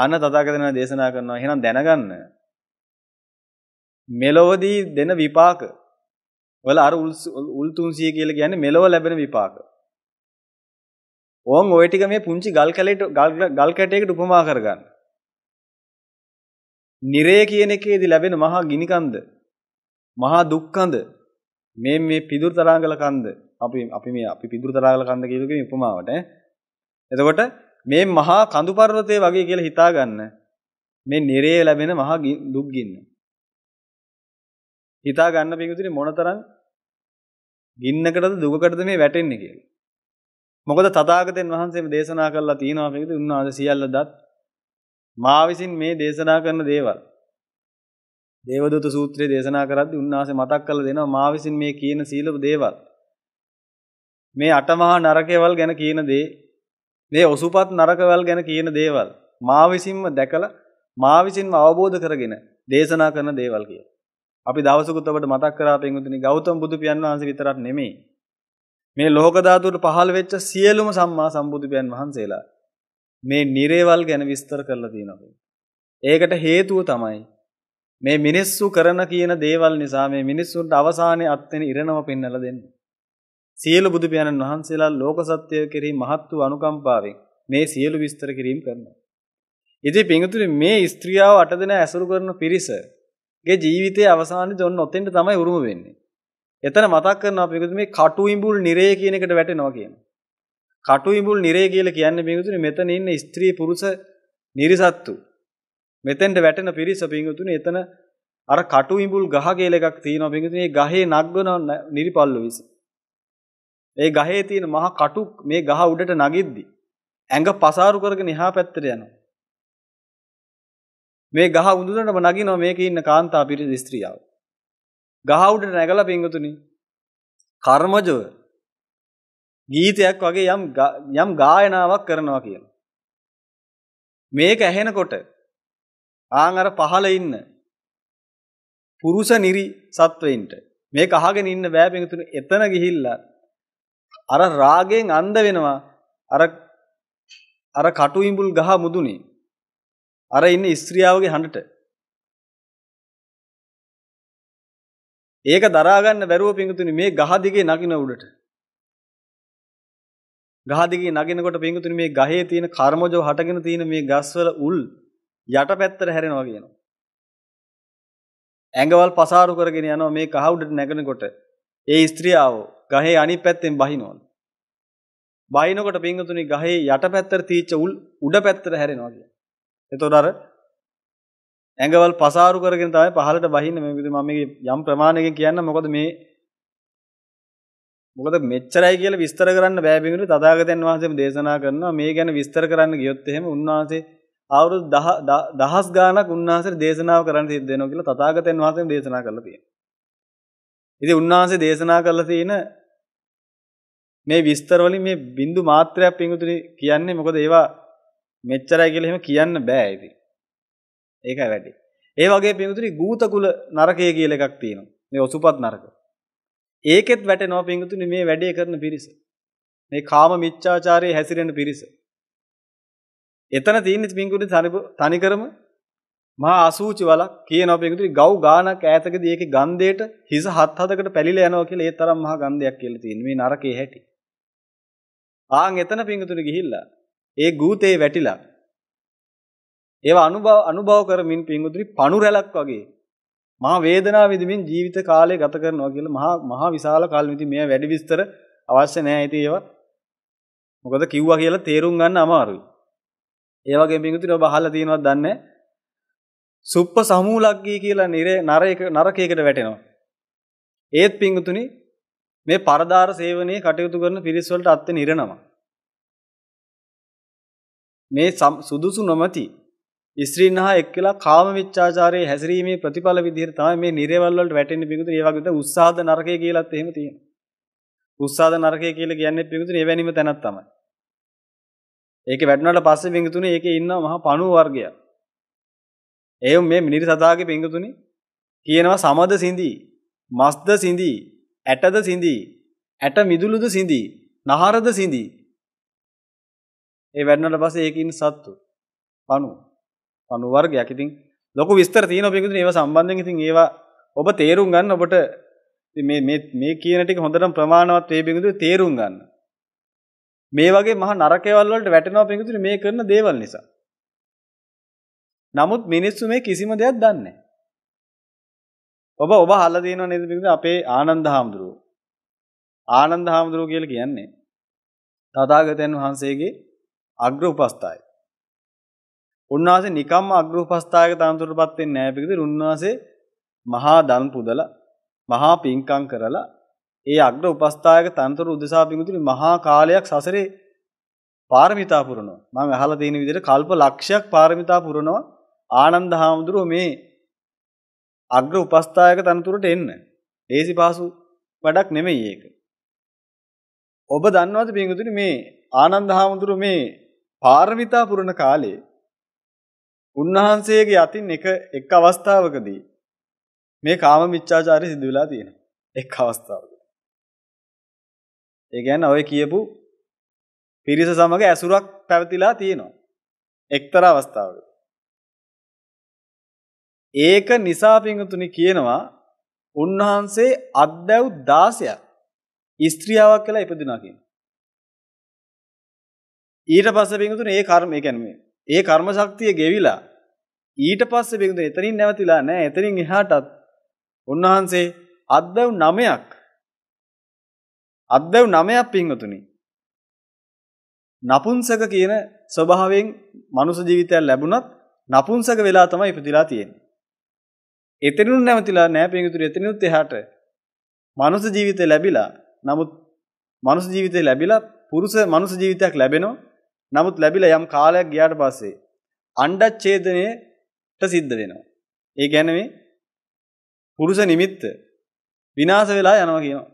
ආන තථාගතයන් දේශනා කරනවා එහෙනම් දැනගන්න මෙලොවදී දෙන විපාක වල අර උල් 300 කියලා කියන්නේ මෙලොව ලැබෙන විපාක. ඕන් ওই ටික මේ පුංචි ගල් කැලේට ගල් කැටයකට උපමා කරගන්න. නිරේ කියන එකේදී ලැබෙන මහා ගිනිකන්ද මහා දුක්කඳ මේ මේ පිදුරු තරංගල කන්ද අපි අපි මේ අපි පිදුරු තරංගල කන්ද කියලගේ උපමාවට එතකොට මේ මහා කඳු පර්වතය වගේ කියලා හිතාගන්න මේ නිරේ ලැබෙන මහා දුක් ගින්න හිතා ගන්න පිඟුතුනේ මොනතරම් ගින්නකටද දුකකටද මේ වැටෙන්නේ කියලා. මොකද තථාගතයන් වහන්සේම දේශනා කළා තියෙනවා පිඟුතුනේ උන්වහන්සේ සියල්ල දත් මා විසින් මේ දේශනා කරන දේවල්. දේවදූත සූත්‍රයේ දේශනා කරද්දී උන්වහන්සේ මතක් කරලා දෙනවා මා විසින් මේ කියන සීල දේවල්. මේ අටමහා නරකවල ගැන කියන දේ මේ ඔසුපත් නරකවල ගැන කියන දේවල් මා විසින්ම දැකලා මා විසින්ම අවබෝධ කරගෙන දේශනා කරන දේවල් කියලා. අපි දවසකුත් ඔබට මතක් කරා පින්වතුනි ගෞතම බුදු පියන් වහන්සේ විතරක් නෙමෙයි. මේ ලෝක ධාතුවට පහළ වෙච්ච සියලුම සම්මා සම්බුදු පියන් වහන්සේලා මේ නිරේවල් ගැන විස්තර කරලා තියෙනවා. ඒකට හේතුව තමයි මේ මිනිස්සු කරන කියන දේවල් නිසා මේ මිනිස්සුන්ට අවසානයේ අත්වෙන ඉරණම පෙන්වලා දෙන්න. සියලු බුදු පියාණන් වහන්සේලා ලෝක සත්‍ය කෙරෙහි මහත් වූ අනුකම්පාවෙන් මේ සියලු විස්තර කිරීම කරනවා. ඉතින් පින්තුනි මේ ස්ත්‍රියව අට දෙනා ඇසුරු කරන පිරිස ගේ ජීවිතයේ අවසානයේ ජොන් ඔතෙන්ට තමයි උරුම වෙන්නේ. එතන මතක් කරනවා මේකද මේ කටු ඉඹුල් නිරය කියන එකට වැටෙනවා කියන. කටු ඉඹුල් නිරය කියලා කියන්නේ මේකතුනේ මෙතන ඉන්න ස්ත්‍රී පුරුෂ නිර්සත්තු. මෙතෙන්ට වැටෙන පිරිස පිංගුතුනේ එතන අර කටු ඉඹුල් ගහ කියලා එකක් තියෙනවා පිංගුතුනේ මේ ගහේ නගවන නිරිපල්ල විස. මේ ගහේ තියෙන මහා කටු මේ ගහ උඩට නගිද්දි ඇඟ පසාරු කරගෙන එහා පැත්තට යනවා. මේ ගහ උඳුනටම නගිනවා මේකේ ඉන්න කාන්තා පිරිස ස්ත්‍රියව. ගහ උඩට නැගලා පින්වතුනි කර්මජව ගීතයක් වගේ යම් යම් ගායනාවක් කරනවා කියන. මේක ඇහෙනකොට ආන් අර පහළ ඉන්න පුරුෂ නිරි සත්වයින්ට මේක අහගෙන ඉන්න බෑ පින්තුනි එතන ගිහිල්ලා අර රාගයෙන් අන්ධ වෙනවා අර අර කටු ඉඹුල් ගහ මුදුනේ අර ඉන්න ස්ත්‍රියාවගේ හඬට. ඒක දරාගන්න බැරුව පිඟුතුනි මේ ගහ දිගේ නගින උඩට. ගහ දිගේ නගිනකොට පිඟුතුනි මේ ගහේ තියෙන කර්මජව හටගෙන තියෙන මේ ගස්වල උල් යටපැත්තට හැරෙනවා කියනවා. ඇඟවල් පසාරු කරගෙන යනවා මේ කහ උඩට නැගෙනකොට ඒ ස්ත්‍රියාව ගහේ අනිත් පැත්තෙන් බහිනවලු. බයිනකොට පිංගතුනි ගහේ යටපැත්තට තීච්ච උල් උඩ පැත්තට හැරෙනවා කියලා. එතකොට අර ඇඟවල් පසාරු කරගෙන තමයි පහළට බහින්නේ මේ විදිහ මම මේ යම් ප්‍රමාණයකින් කියන්න මොකද මේ මොකද මෙච්චරයි කියලා විස්තර කරන්න බෑ බිඳුනේ තථාගතයන් වහන්සේම දේශනා කරනවා මේ ගැන විස්තර කරන්න ගියොත් එහෙම උන්වහන්සේ අවුරුදු 10 දහස් ගාණක් උන්වහන්සේ දේශනාව කරන්න සිද්ධ වෙනවා කියලා තථාගතයන් වහන්සේම දේශනා කරලා තියෙනවා. ඉතින් උන්වහන්සේ දේශනා කරලා තියෙන මේ විස්තර වලින් මේ බිඳු මාත්‍රයක් පිඟුතුනි කියන්නේ මොකද ඒවා මෙච්චරයි කියලා එහෙම කියන්න බෑ ඉතින්. ඒකයි වැඩි. ඒ වගේ පින්තුරි ගූතකුල නරකය කියලා එකක් තියෙනවා. මේ ඔසුපත් නරක. ඒකෙත් වැටෙනවා පින්තුනි මේ වැඩේ කරන පිරිස. මේ කාම මිච්ඡාචාරයේ හැසිරෙන පිරිස. එතන තියෙන්නේ පින්කුරි තනිකරම මහා අසූචි වලක් කියනවා පින්තුනි ගව් ගානක් ඈතකදී ඒකේ ගන්ධයට හිස හත් හතකට පැලිලා යනවා කියලා ඒ තරම් මහා ගන්ධයක් කියලා තියෙන මේ නරකයේ හැටි. ආන් එතන පින්තුනි ගිහිල්ලා ඒ ගූතේ වැටිලා ඒවා අනුභව අනුභව කරමින් පින්වුතුනි පණු රැලක් වගේ මහා වේදනාව විඳමින් ජීවිත කාලය ගත කරනවා කියලා මහා මහා විශාල කාලෙ ඉතින් මේ වැඩි විස්තර අවශ්‍ය නැහැ ඉතින් ඒවා මොකද කිව්වා කියලා තේරුම් ගන්න අමාරුයි ඒ වගේ පින්වුතුනි ඔබ අහලා තියෙනවද දන්නේ සුප්ප සමූලග්ගී කියලා නරේක නරකයකට වැටෙනවා ඒත් පින්වුතුනි මේ පරදාර සේවනයේ කටයුතු කරන පිරිස් වලට අත්වෙන ඉරණමක් මේ සුදුසු නොමැති ස්ත්‍රීන් හා එක්කලා කාම විච්ඡාචාරයේ හැසිරීමේ ප්‍රතිඵල විදිහට තමයි මේ නිරේවල් වලට වැටෙන්නේ පිටුතුනේ. ඒ වගේ තමයි උස්සාද නරකය කියලාත් එහෙම තියෙනවා. උස්සාද නරකය කියලා කියන්නේ පිටුතුනේ එවැනිම තැනක් තමයි. ඒකේ වැටුණාට පස්සේ පිටුතුනේ ඒකේ ඉන්න මහා පණුව වර්ගයක්. ඒ මේ මිනිරි සතාගේ පිටුතුනේ කියනවා සමද සිඳී, මස්ද සිඳී, ඇටද සිඳී, ඇට මිදුළුද සිඳී, නහරද සිඳී ඒ වැඩනට පස්සේ ඒකින් සත්තු පණු පණු වර්ගයක් ඉතින් ලොකු විස්තර තියෙනවා පිටුදින ඒව සම්බන්ධයෙන් ඉතින් ඒවා ඔබ තේරුම් ගන්න ඔබට මේ මේ මේ කියන ටික හොඳටම ප්‍රමාණවත් වේ බිඳුවේ තේරුම් ගන්න මේ වගේ මහා නරකයවල් වලට වැටෙනවා පිටුදින මේ කරන දේවල් නිසා නමුත් මිනිස්සු මේ කිසිම දෙයක් දන්නේ නැහැ ඔබ ඔබ අහලා තියෙනව නේද පිටුද අපේ ආනන්ද හාමුදුරුවෝ ආනන්ද හාමුදුරුවෝ කියලා කියන්නේ තථාගතයන් වහන්සේගේ අග්‍ර උපස්ථායි. උන්වහන්සේ නිකම්ම අග්‍ර උපස්ථායක තනතුරටපත් වෙන්නේ නැහැ පිළිදෙර උන්වහන්සේ මහා දන් පුදලා මහා පින්කම් කරලා ඒ අග්‍ර උපස්ථායක තනතුර උදෙසා පිඟුතුනි මහා කාලයක් සසරේ පාරමිතා පුරනවා. මම අහලා තියෙන විදිහට කල්ප ලක්ෂයක් පාරමිතා පුරනවා ආනන්ද හාමුදුරුව මේ අග්‍ර උපස්ථායක තනතුරට එන්න. දේසි පාසු වැඩක් නෙමෙයි ඒක. ඔබ දන්නවද පිඟුතුනි මේ ආනන්ද හාමුදුරුව මේ පාරමිතා පුරන කාලේ උන්වහන්සේගේ යතින් එක එක් අවස්ථාවකදී මේ කාම මිච්ඡාචාරය සිදු වෙලා තියෙනවා. එක් අවස්ථාවකදී. ඒ කියන්නේ ඔය කියපු පිරිස සමග ඇසුරක් පැවතිලා තියෙනවා. එක්තරා අවස්ථාවකදී. ඒක නිසා පිඟුතුනි කියනවා උන්වහන්සේ අද්දැව් 16ක් ස්ත්‍රියාවක් කියලා ඉපදිනා කියන. ඊට පස්සේ බින්දුනේ ඒ කර්ම ඒ කියන්නේ ඒ කර්ම ශක්තිය ගෙවිලා ඊට පස්සේ බින්දුනේ එතනින් නැවතිලා නැහැ එතනින් එහාටත් උන්වහන්සේ අද්දව් නමයක් අද්දව් නමයක් පින්වතුනි නපුංසක කියන ස්වභාවයෙන් මනුෂ ජීවිතයක් ලැබුණත් නපුංසක වෙලා තමයි ඉපදිලා තියෙන්නේ. එතනින් නැවතිලා නෑ පින්වතුනි එතනිනුත් එහාට මනුෂ ජීවිතය ලැබිලා නමුත් මනුෂ ජීවිතය ලැබිලා පුරුෂ මනුෂ ජීවිතයක් ලැබෙනවා නමුත් ලැබිලා යම් කාලයක් ගියාට පස්සේ අණ්ඩච්ඡේදනයට සිද්ධ වෙනවා. ඒ කියන්නේ මේ පුරුෂ නිමිත්ත විනාශ වෙලා යනවා කියනවා.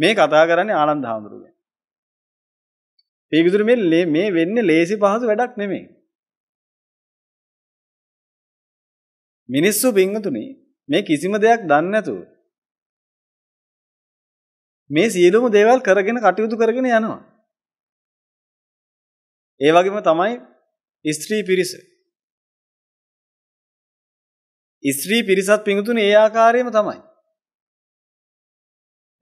මේ කතා කරන්නේ ආනන්ද හාමුදුරුවෝ. පිළිගුදුරු මේ මේ වෙන්නේ ලේසි පහසු වැඩක් නෙමෙයි. මිනිස්සු බින්ගතුනි මේ කිසිම දෙයක් දන්නේ නැතුව මේ සියලුම දේවල් කරගෙන කටයුතු කරගෙන යනවා. ඒ වගේම තමයි ස්ත්‍රී පිරිස. ස්ත්‍රී පිරිසත් පිඟුතුනේ ඒ ආකාරයෙන්ම තමයි.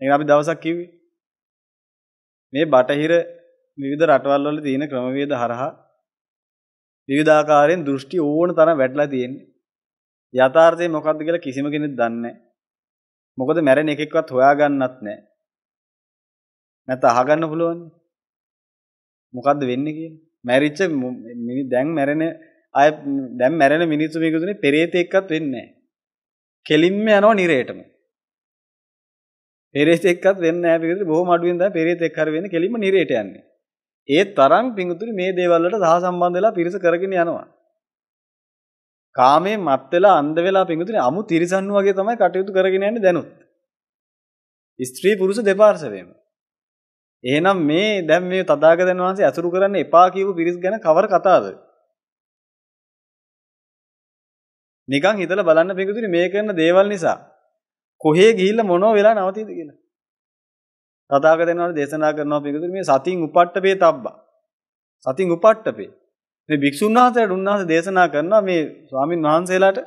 ඒක අපි දවසක් කිව්වේ. මේ බටහිර විවිධ රටවල් වල තියෙන ක්‍රමවේද හරහා විවිධාකාරයෙන් දෘෂ්ටි ඕන තරම් වැටලා තියෙන්නේ. යථාර්ථය මොකද්ද කියලා කිසිම කෙනෙක් දන්නේ මොකද මැරෙන එකෙක්වත් හොයාගන්නත් නැහැ. නැත්නම් අහගන්න පුළුවන්නේ. මොකද්ද වෙන්නේ කියලා. මැරිච්ච මිනි දැන් මැරෙන අය දැන් මැරෙන මිනිස්සු මේකතුනේ පෙරේත එක්කත් වෙන්නේ නැහැ. කෙලින්ම යනවා නිරේටම. පෙරේත එක්කත් වෙන්නේ නැහැ පිටුතුනේ බොහොම අඩුවෙන් තමයි පෙරේත එක්ක හරි වෙන්නේ කෙලින්ම නිරේට යන්නේ. ඒ තරම් පිටුතුනේ මේ දේවල් වලට සහ සම්බන්ධ වෙලා පිරිස කරගෙන යනවා. කාමේ මත් වෙලා අන්ධ වෙලා පිඟුතුනේ අමු තිරිසන් වගේ තමයි කටයුතු කරගෙන යන්නේ දැනුත්. ස්ත්‍රී පුරුෂ දෙපාර්ශවයේම. එහෙනම් මේ දැන් මේ තථාගතයන් වහන්සේ අසුරු කරන්න එපා කියපු පිරිස් ගැන කවර කතාවද? නිකන් හිතලා බලන්න පිඟුතුනි මේ කරන දේවල් නිසා කොහේ ගිහිල්ලා මොනෝ වෙලා නවතිද කියලා. තථාගතයන් වහන්සේ දේශනා කරනවා පිඟුතුනි මේ සතින් උපට්ඨපේ තබ්බා. සතින් උපට්ඨපේ මේ භික්ෂුන් වහන්සේලාට උන්වහන්සේ දේශනා කරනවා මේ ස්වාමින් වහන්සේලාට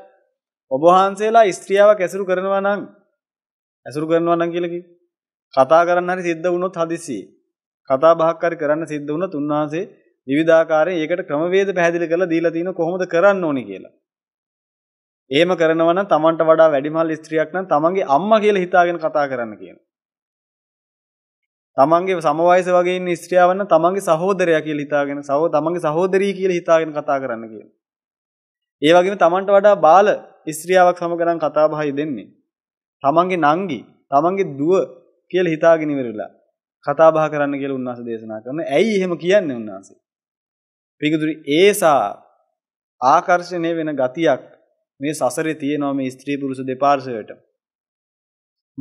ඔබ වහන්සේලා ස්ත්‍රියාවක් ඇසුරු කරනවා නම් ඇසුරු කරනවා නම් කියලා කිව්වා. කතා කරන්න හරි සිද්ධ වුණොත් හදිසි. කතා බහක් හරි කරන්න සිද්ධ වුණොත් උන්වහන්සේ විවිධාකාරයෙන් ඒකට ක්‍රමවේද පැහැදිලි කරලා දීලා තිනු කොහොමද කරන්න ඕනි කියලා. එහෙම කරනවා නම් Tamanට වඩා වැඩිමහල් ස්ත්‍රියක් නම් Tamanගේ අම්මා කියලා හිතාගෙන කතා කරන්න කියනවා. තමන්ගේ සමවයස වගේ ඉන්න ස්ත්‍රියව නම් තමන්ගේ සහෝදරයා කියලා හිතාගෙන සහෝ තමන්ගේ සහෝදරී කියලා හිතාගෙන කතා කරන්න කියලා. ඒ වගේම තමන්ට වඩා බාල ස්ත්‍රියාවක් සමග නම් කතා බහයි දෙන්නේ. තමන්ගේ නංගි, තමන්ගේ දුව, කියලා හිතාගෙන ඉවරලා කතා බහ කරන්න කියලා උන්වහන්සේ දේශනා කරන. ඇයි එහෙම කියන්නේ උන්වහන්සේ? පිටුදුරි ඒසා ආකර්ෂණය වෙන ගතියක් මේ සසරේ තියෙනවා මේ ස්ත්‍රී පුරුෂ දෙපාර්ශවයට.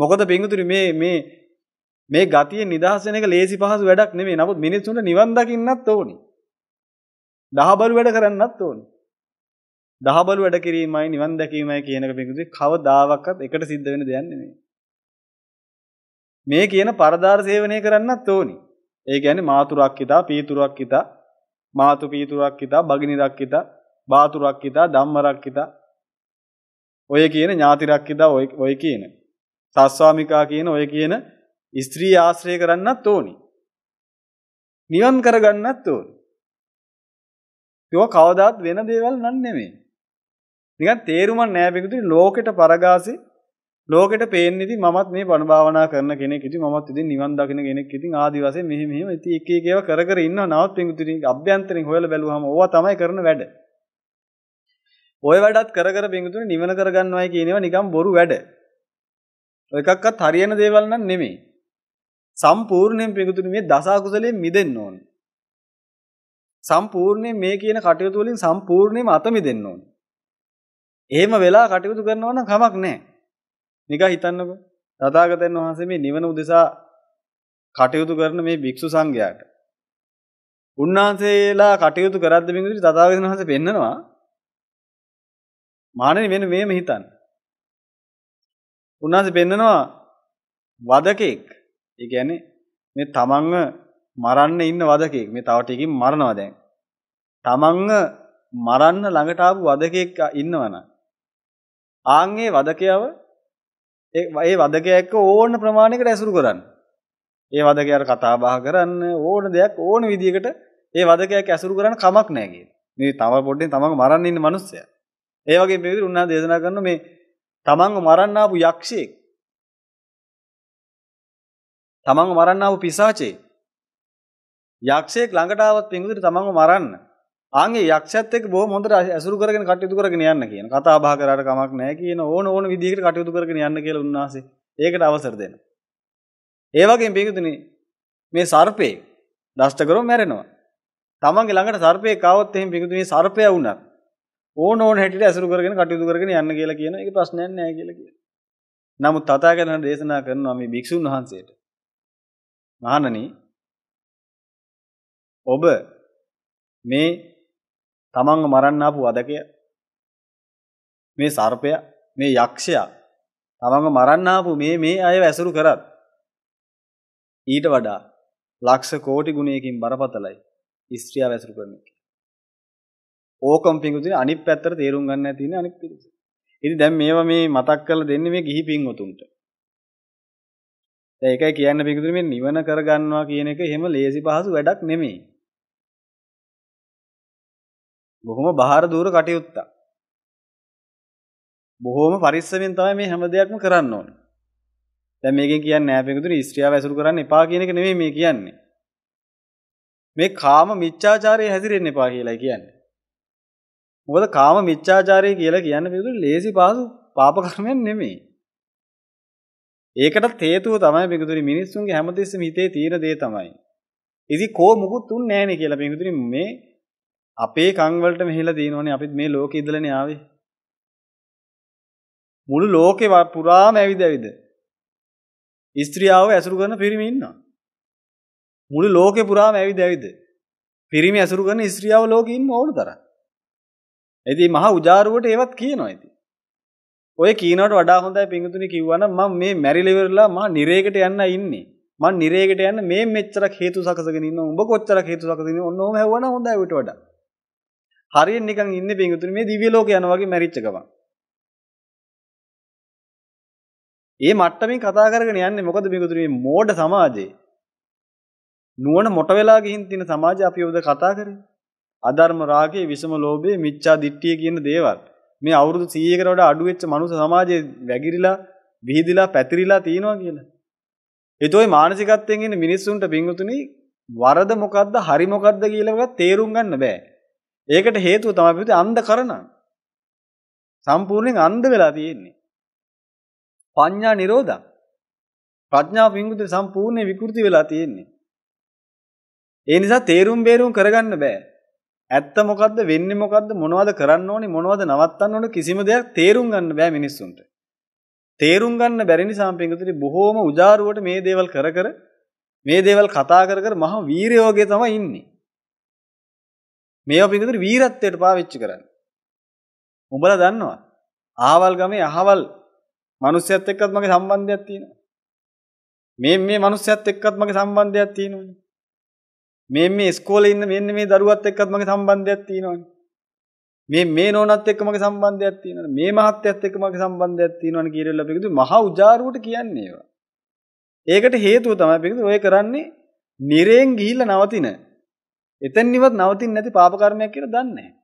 මොකද පිටුදුරි මේ මේ මේ ගතිය නිදහස් වෙන එක ලේසි පහසු වැඩක් නෙමෙයි. නමුත් මිනිස්සුන්ට නිවන් දකින්නත් ඕනේ. දහබල් වැඩ කරන්නත් ඕනේ. දහබල් වැඩ කිරීමයි නිවන් දැකීමයි කියන එක පිටුදුරි කවදාවත් එකට සිද්ධ වෙන දෙයක් නෙමෙයි. මේ කියන පරදාර සේවනය කරන්නත් ඕනි. ඒ කියන්නේ මාතුරක්කිතා, පීතුරක්කිතා, මාතු පීතුරක්කිතා, බගිනි රක්කිතා, බාතු රක්කිතා, ධම්ම රක්කිතා. ඔය කියන ඥාති රක්කිතා ඔය ඔය කියන. තස්වාමිකා කියන ඔය කියන ස්ත්‍රී ආශ්‍රය කරන්නත් ඕනි. නිවන් කරගන්නත් ඕනි. ඒක කවදාත් වෙන දේවල් නන් නෙමෙයි. නිකන් තේරුමක් නෑ බිකුතුනි ලෝකෙට පරගාසි ලෝකෙට පේන්නේ ඉතින් මමත් මේ බණ භාවනා කරන කෙනෙක් ඉතින් මමත් ඉතින් නිවන් දකින කෙනෙක් ඉතින් ආදි වශයෙන් මෙහෙම මෙහෙම ඉතින් එක එක ඒවා කර කර ඉන්නවා නවත් පිඟුතුනි අභ්‍යන්තරයෙන් හොයලා බැලුවාම ඕවා තමයි කරන වැඩ. ඔය වැඩත් කර කර පිඟුතුනි නිවන කරගන්නවයි කියනවා නිකම් බොරු වැඩ. ඔය එකක්වත් හරියන දේවල් නම් නෙමෙයි. සම්පූර්ණයෙන් පිඟුතුනි මේ දස අකුසලයෙන් මිදෙන්න ඕනේ. සම්පූර්ණයෙන් මේ කියන කටයුතු වලින් සම්පූර්ණයෙන්ම අත මිදෙන්න ඕනේ. එහෙම වෙලා කටයුතු කරනවා නම් කමක් නැහැ. නිකා හිතන්නකෝ තථාගතයන් වහන්සේ මේ නිවන උදෙසා කටයුතු කරන මේ භික්ෂු සංඝයාට උන්වහන්සේලා කටයුතු කරද්දී මේ විදිහට තථාගතයන් වහන්සේ පෙන්නනවා මානෙ වෙන මේම හිතන්න. උන්වහන්සේ පෙන්නනවා වදකෙක්. ඒ කියන්නේ මේ තමන්ව මරන්න ඉන්න වදකෙක්. මේ තව ටිකකින් මරනවා දැන්. තමන්ව මරන්න ළඟට ආපු වදකෙක් ඉන්නවනම් ආන්ගේ වදකයව ඒ ඒ වදකයා එක්ක ඕන ප්‍රමාණයකට ඇසුරු කරන්න. ඒ වදකයාට කතා බහ කරන්න ඕන දෙයක් ඕන විදියකට ඒ වදකයාට ඇසුරු කරන්න කමක් නැහැ කියන. මේ තව පොඩ්ඩෙන් තමන්ව මරන්න ඉන්න මිනිස්සයා. ඒ වගේ මේ විදිහට උන්වහන්සේ දේශනා කරන මේ තමන්ව මරන්න ආපු යක්ෂයෙක් තමන්ව මරන්න ආපු පිසාචේ යක්ෂයෙක් ළඟට ආවත් පින්විතට තමන්ව මරන්න ආන්ගේ යක්ෂයත් එක්ක බොහොම හොඳට ඇසුරු කරගෙන කටයුතු කරගෙන යන්න කියන. කතා බහ කරාට කමක් නැහැ කියන ඕන ඕන විදිහකට කටයුතු කරගෙන යන්න කියලා උන්වහන්සේ ඒකට අවසර දෙනවා. ඒ වගේම පිටුතුනේ මේ සර්පේ දෂ්ට කරොම මැරෙනවා. තමන්ගේ ළඟට සර්පයෙක් ආවොත් එහෙම පිටුතුනේ සර්පයා වුණා. ඕන ඕන හැටියට ඇසුරු කරගෙන කටයුතු කරගෙන යන්න කියලා කියන එක ප්‍රශ්නයක් නෑ කියලා කියනවා. නමුත් තථාගතයන් දේශනා කරනවා මේ භික්ෂුන් වහන්සේට. මහණනි ඔබ මේ තමන්ව මරන්න ආපු වදකය මේ සර්පයා මේ යක්ෂයා තමන්ව මරන්න ආපු මේ මේ අය ඇසුරු කරත් ඊට වඩා ලක්ෂ කෝටි ගුණයකින් බරපතලයි ස්ත්‍රියව ඇසුරු කරන එක. ඕකම් පිඟුතුනේ අනිත් පැත්තට තේරුම් ගන්න නැති ඉන්නේ අනිත් පිරිස. ඉතින් දැන් මේවා මේ මතක් කරලා දෙන්නේ මේ ගිහි පිඟුතුන්ට. දැන් ඒකයි කියන්න පිඟුතුනේ මේ නිවන කරගන්නවා කියන එක එහෙම ලේසි පහසු වැඩක් නෙමෙයි. බොහොම බාහිර දూరు කටයුත්තක්. බොහොම පරිස්සමෙන් තමයි මේ හැම දෙයක්ම කරන්න ඕනේ. දැන් මේකෙන් කියන්නේ නෑ පිටුතුනි ස්ත්‍රියව ඇසුරු කරන්න එපා කියන එක නෙමෙයි මේ කියන්නේ. මේ කාම මිච්ඡාචාරයේ හැදිරෙන්න එපා කියලා කියන්නේ. මොකද කාම මිච්ඡාචාරය කියලා කියන්නේ පිටුතුනි ලේසි පාසු පාප කර්මයක් නෙමෙයි. ඒකටත් හේතුව තමයි පිටුතුනි මිනිස්සුන්ගේ හැමතිස්සෙම හිතේ තියෙන දේ තමයි. ඉතින් කෝ මුකුත් උන්නේ නෑනේ කියලා පිටුතුනි මේ අපේ කන් වලට මෙහෙලා දිනවනේ අපිත් මේ ලෝකෙ ඉඳලානේ ආවේ. මුළු ලෝකෙ පුරාම ඇවිද ඇවිද. ස්ත්‍රියව ඇසුරු කරන පිරිමි ඉන්නවා. මුළු ලෝකෙ පුරාම ඇවිද ඇවිද. පිරිමි ඇසුරු කරන ස්ත්‍රියව ලෝකෙ ඉන්න ඕන තරම්. ඉතින් මහා උජාරුවට ඒවත් කියනවා ඉතින්. ඔය කීනවට වඩා හොඳයි පිංගුතුනි කිව්වනම් මම මේ මැරිලා ඉවරලා මහා නිරේකට යන්න ඉන්නේ. මං නිරේකට යන්න මේ මෙච්චරක් හේතු සකසගෙන ඉන්නවා. උඹ කොච්චරක් හේතු සකසගෙන ඉන්නේ? ඔන්න ඕම හැවුවා නම් හොඳයි ඔයිට වඩා. හරියෙන් නිකන් ඉන්නේ පිංගුතුනි මේ දිව්‍ය ලෝක යන වගේ මැරිච්ච ගමන්. ඒ මට්ටමින් කතා කරගෙන යන්නේ මොකද පිංගුතුනි මේ මෝඩ සමාජේ. නුවණ මොට වෙලා ගිහින් තියෙන සමාජය අපි උද කතා කරේ. අධර්ම රාගයේ විසම ලෝභයේ මිච්ඡා දිට්ඨිය කියන දේවල්. මේ අවුරුදු 100කට වඩා අඩු වෙච්ච මනුස්ස සමාජයේ වැగిරිලා විහිදිලා පැතිරිලා තියෙනවා කියලා. ඒතෝයි මානසිකත්වයෙන් ඉන්න මිනිස්සුන්ට බින්ගුතුනි වරද මොකද්ද හරි මොකද්ද කියලාවත් තේරුම් ගන්න බෑ. ඒකට හේතුව තමයි පිටු අන්ධකරණ. සම්පූර්ණයෙන් අන්ධ වෙලා තියෙන්නේ. පඤ්ඤා නිරෝධා. ප්‍රඥා විමුක්තිය සම්පූර්ණයෙන් විකෘති වෙලා තියෙන්නේ. ඒ නිසා තේරුම් බේරුම් කරගන්න බෑ. ඇත්ත මොකද්ද වෙන්නේ මොකද්ද මොනවද කරන්න ඕනේ මොනවද නවත්තන්න ඕනේ කිසිම දෙයක් තේරුම් ගන්න බෑ මිනිස්සුන්ට. තේරුම් ගන්න බැරි නිසා පින්කතුනි බොහෝම උජාරුවට මේ දේවල් කර කර මේ දේවල් කතා කර කර මහ වීරයෝගේ තමයි ඉන්නේ. මේවා පිඟුතුනි වීරත්වයට පාවිච්චි කරන්න. උඹලා දන්නවා. ආවල් ගමේ අහවල් මිනිස්සුත් එක්කත් මගේ සම්බන්ධයක් තියෙනවා. මේ මේ මිනිස්සුත් එක්කත් මගේ සම්බන්ධයක් තියෙනවනේ. මේ මේ ඉස්කෝලේ ඉන්න මෙන්න මේ දරුවත් එක්කත් මගේ සම්බන්ධයක් තියෙනවනේ. මේ මේ නෝනත් එක්ක මගේ සම්බන්ධයක් තියෙනවනේ. මේ මහත්තයත් එක්ක මගේ සම්බන්ධයක් තියෙනවනේ කියලා පිළිගනි මහා උජාරුවට කියන්නේ ඒවා. ඒකට හේතුව තමයි පිළිගනි ඔය කරන්නේ නිරෙන් ගිහිල්ලා නවතින එතෙන්නිවත් නවතින්නේ නැති පාප කර්මයක් කියලා දන්නේ නැහැ.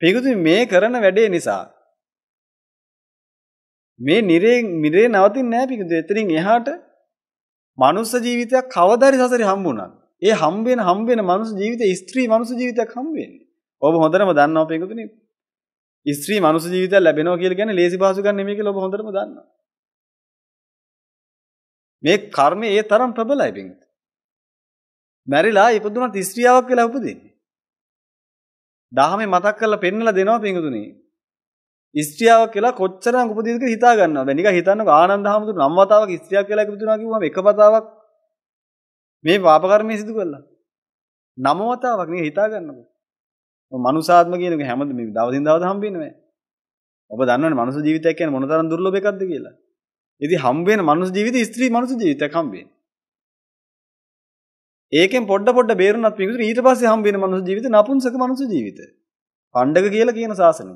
පිළිගුතුනි මේ කරන වැඩේ නිසා මේ නිරේ නිරේ නවතින්නේ නැහැ පිළිගුතුනි. එතනින් එහාට මනුස්ස ජීවිතයක් කවදාරි සසරේ හම්බුණා. ඒ හම්බ වෙන හම්බ වෙන මනුස්ස ජීවිතේ ස්ත්‍රී මනුස්ස ජීවිතයක් හම්බ වෙන්නේ. ඔබ හොඳටම දන්නවා පිළිගුතුනි. ස්ත්‍රී මනුස්ස ජීවිතයක් ලැබෙනවා කියලා කියන්නේ ලේසි පහසු ගන්න නෙමෙයි කියලා ඔබ හොඳටම දන්නවා. මේ කර්මය ඒ තරම් ප්‍රබලයි පිළිගුතුනි. මැරිලා ඉපදුනත් ස්ත්‍රියාවක් කියලා උපදින්නේ. දහමේ මතක් කරලා පෙන්නලා දෙනවා පිඟුතුනි. ස්ත්‍රියාවක් කියලා කොච්චරක් උපදිනද කියලා හිතා ගන්නවා. දැන් නිකන් හිතන්නකෝ ආනන්ද හැමතුරු නම් වතාවක් ස්ත්‍රියක් කියලා ඉපදුනා කිව්වම එක වතාවක් මේ පාප කර්මයේ සිදු කළා. නම් වතාවක් නේ හිතා ගන්නකෝ. මනුසාත්ම කියන එක හැමදෙම මේ දවසින් දවස හම්බෙන්නේ නැහැ. ඔබ දන්නවනේ මනුස්ස ජීවිතයක් කියන්නේ මොන තරම් දුර්ලභ එකක්ද කියලා. ඉතින් හම්බ වෙන මනුස්ස ජීවිතය ස්ත්‍රී මනුස්ස ජීවිතයක් හම්බ වෙන්නේ. ඒකෙන් පොඩ පොඩ බේරුණත් පිඟුතුනි ඊට පස්සේ හම්බ වෙන මනුස්ස ජීවිත නපුංසක මනුස්ස ජීවිත. පණ්ඩක කියලා කියන සාසනය.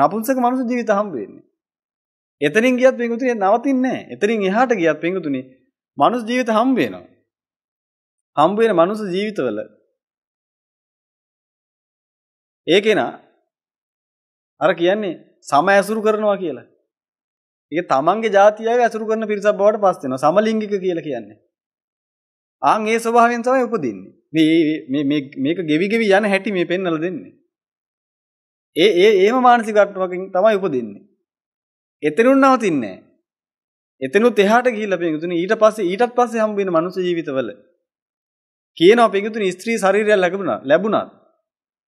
නපුංසක මනුස්ස ජීවිත හම්බ වෙන්නේ. එතනින් ගියත් පිඟුතුනි නවතින්නේ නැහැ. එතනින් එහාට ගියත් පිඟුතුනි මනුස්ස ජීවිත හම්බ වෙනවා. හම්බ වෙන මනුස්ස ජීවිතවල ඒකේන අර කියන්නේ සම ඇසුරු කරනවා කියලා. ඒක තමන්ගේ ජාතියාව ඇසුරු කරන පිරිසක් බවට පත් වෙනවා. සමලිංගික කියලා කියන්නේ. ආන් ඒ ස්වභාවයෙන් තමයි උපදින්නේ. මේ මේ මේක ගෙවි ගෙවි යන හැටි මේ පෙන්වලා දෙන්නේ. ඒ ඒ ඒම මානසිකත්වකින් තමයි උපදින්නේ. එතනුන් නවතින්නේ එතනුත් එහාට ගිහිල්ලා පින්තුනේ ඊට පස්සේ ඊටත් පස්සේ හම්බ වෙන මනුස්ස ජීවිතවල කියනවා පින්තුනේ ස්ත්‍රී ශරීරය ලැබුණා ලැබුණා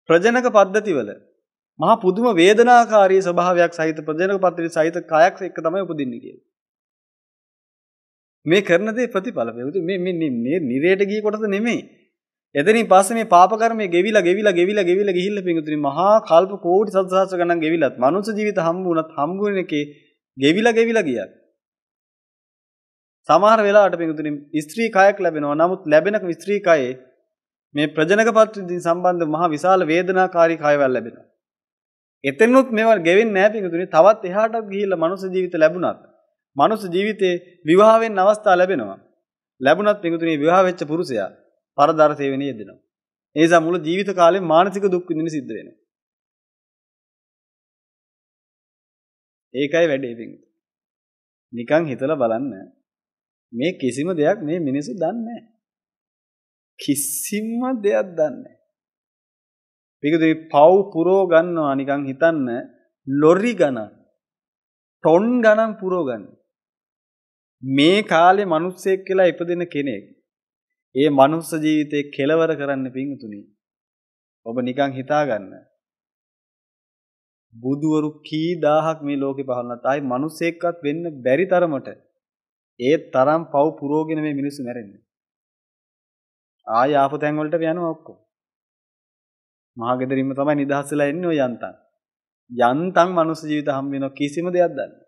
ප්‍රජනක පද්ධතිවල මහා පුදුම වේදනාකාරී ස්වභාවයක් සහිත ප්‍රජනක පත්‍රයේ සහිත කයක් එක්ක තමයි උපදින්නේ කියලා. මේ කරන දේ ප්‍රතිඵල වේවිද මේ මේ මේ නිරේට ගිය කොටස නෙමෙයි. එතනින් පස්සේ මේ පාප කර්මයේ ගෙවිලා ගෙවිලා ගෙවිලා ගෙවිලා ගිහිල්ලා පිඟුතුනි මහා කල්ප කෝටි සත්සහස්‍ර ගණන් ගෙවිලත් මනුස්ස ජීවිත හම්බ වුණත් හම්බ වෙන එකේ ගෙවිලා ගෙවිලා ගියා. සමහර වෙලාවට පිඟුතුනි ස්ත්‍රී කයක් ලැබෙනවා. නමුත් ලැබෙන ස්ත්‍රී කයේ මේ ප්‍රජනක පත්‍රයෙන් සම්බන්ධ මහා විශාල වේදනාකාරී කයවල් ලැබෙනවා. එතනොත් මේවා ගෙවෙන්නේ නැහැ පිටුනේ තවත් එහාටත් ගිහිල්ලා මනුස්ස ජීවිත ලැබුණත් මනුස්ස ජීවිතේ විවාහ වෙන්න අවස්ථා ලැබෙනවා. ලැබුණත් පිටුනේ විවාහ වෙච්ච පුරුෂයා පරදාර්ථයේ වෙන්නේ යෙදෙනවා. ඒ නිසා මුළු ජීවිත කාලෙම මානසික දුක් විඳින සිද්ධ වෙනවා. ඒකයි වැඩේ පිටුනේ. නිකන් හිතලා බලන්න. මේ කිසිම දෙයක් මේ මිනිස්සු දන්නේ නැහැ. කිසිම දෙයක් දන්නේ නැහැ. මේකදී පව් පුරෝ ගන්නවා නිකන් හිතන්න ලොරි ගණන් ටොන් ගණන් පුරෝ ගන්න. මේ කාලේ මිනිස්සෙක් කියලා ඉපදෙන කෙනෙක් ඒ මනුස්ස ජීවිතේ කෙලවර කරන්න පිංතුනි. ඔබ නිකන් හිතාගන්න. බුදුවරු කී දහහක් මේ ලෝකේ පහළ නැත. ආයි මිනිස්සෙක්වත් වෙන්න බැරි තරමට ඒ තරම් පව් පුරෝගෙන මේ මිනිස්සු මැරෙන්නේ. ආය ආපතෙන් වලට යනවා ඔක්කොම. මහගෙදරින්ම තමයි නිදහස් වෙලා ඉන්නේ ඔය යන්තම්. යන්තම් මනුස්ස ජීවිත හම් වෙන කිසිම දෙයක් දන්නේ.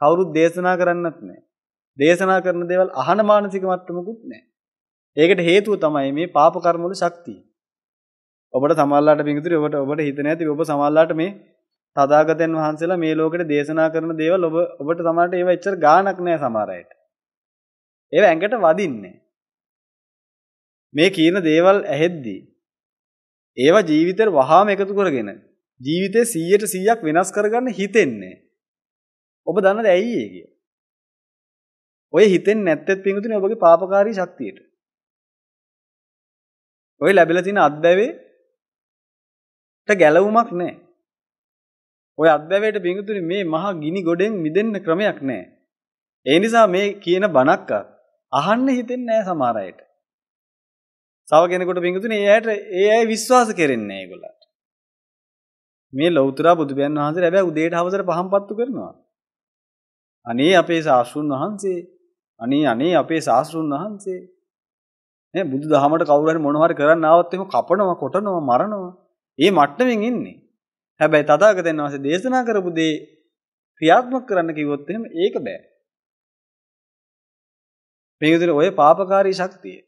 කවුරුත් දේශනා කරන්නත් නැහැ. දේශනා කරන දේවල් අහන මානසික මට්ටමකුත් නැහැ. ඒකට හේතුව තමයි මේ පාප කර්මවල ශක්තිය. ඔබට සමල්ලාට පිඟුතුරි ඔබට ඔබට හිතන ඇති ඔබ සමල්ලාට මේ තථාගතයන් වහන්සේලා මේ ලෝකෙට දේශනා කරන දේවල් ඔබ ඔබට තමයි ඒව එච්චර ගාණක් නැහැ සමහර අයට. ඒව ඇඟට වදින්නේ. මේ කියන දේවල් ඇහෙද්දී ඒවා ජීවිතේට වහාම එකතු කරගෙන ජීවිතේ 100ට 100ක් වෙනස් කරගන්න හිතෙන්නේ. ඔබ දන්නද ඇයි ඒ කිය? ඔය හිතෙන් නැත්තේ පිංගුතුනේ ඔබගේ පාපකාරී ශක්තියට. ඔය ලැබිලා තියෙන අත්දැවේට ගැලවුමක් නැහැ. ඔය අත්දැවේට පිංගුතුනේ මේ මහා ගිනි ගොඩෙන් මිදෙන්න ක්‍රමයක් නැහැ. ඒ නිසා මේ කියන බණක්ක අහන්න හිතෙන්නේ නැහැ සමහර අයට. තව කෙනෙකුට පිංගුතුනේ එයාට ඒ අය විශ්වාස කරන්නේ ඒගොල්ලන්ට. මේ ලෞතර බුදුපියන් වහන්සේ හැබැයි උදේට හවසට පහන් පත්තු කරනවා. අනේ අපේ ශාස්ත්‍රුන් වහන්සේ අනේ අනේ අපේ ශාස්ත්‍රුන් වහන්සේ නේ බුදුදහමට කවුරු හරි මොනවා හරි කරන්න ආවත් එහෙම කපනවා කොටනවා මරනවා. ඒ මට්ටමින් ඉන්නේ. හැබැයි තථාගතයන් වහන්සේ දේශනා කරපු දේ ක්‍රියාත්මක කරන්න කිව්වොත් එහෙම ඒක බෑ. මේ විදිහට ඔය පාපකාරී ශක්තිය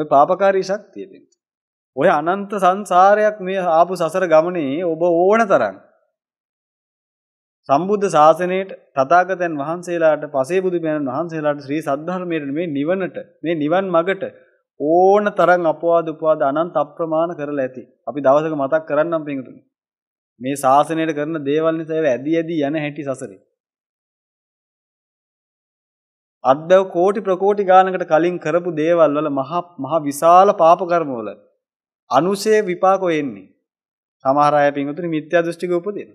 ඔය පාපකාරී ශක්තිය පිට. ඔය අනන්ත සංසාරයක් මේ ආපු සසර ගමනේ ඔබ ඕන තරම් සම්බුද්ධ ශාසනයට තථාගතයන් වහන්සේලාට පසේ බුදු පියාණන් වහන්සේලාට ශ්‍රී සද්ධර්මයට මේ නිවනට මේ නිවන් මගට ඕන තරම් අපවාද උපවාද අනන්ත අප්‍රමාණ කරලා ඇති. අපි දවසක මතක් කරන්නම් පිටුනේ. මේ ශාසනයට කරන දේවල් නිසා ඇදි ඇදි යන හැටි සසරේ. අත්බැව් කෝටි ප්‍රකෝටි ගානකට කලින් කරපු දේවල් වල මහා මහා විශාල පාප කර්ම වල අනුසේ විපාක වෙන්නේ. සමහර අය පිටුතුනි මිත්‍යා දෘෂ්ටික උපදින.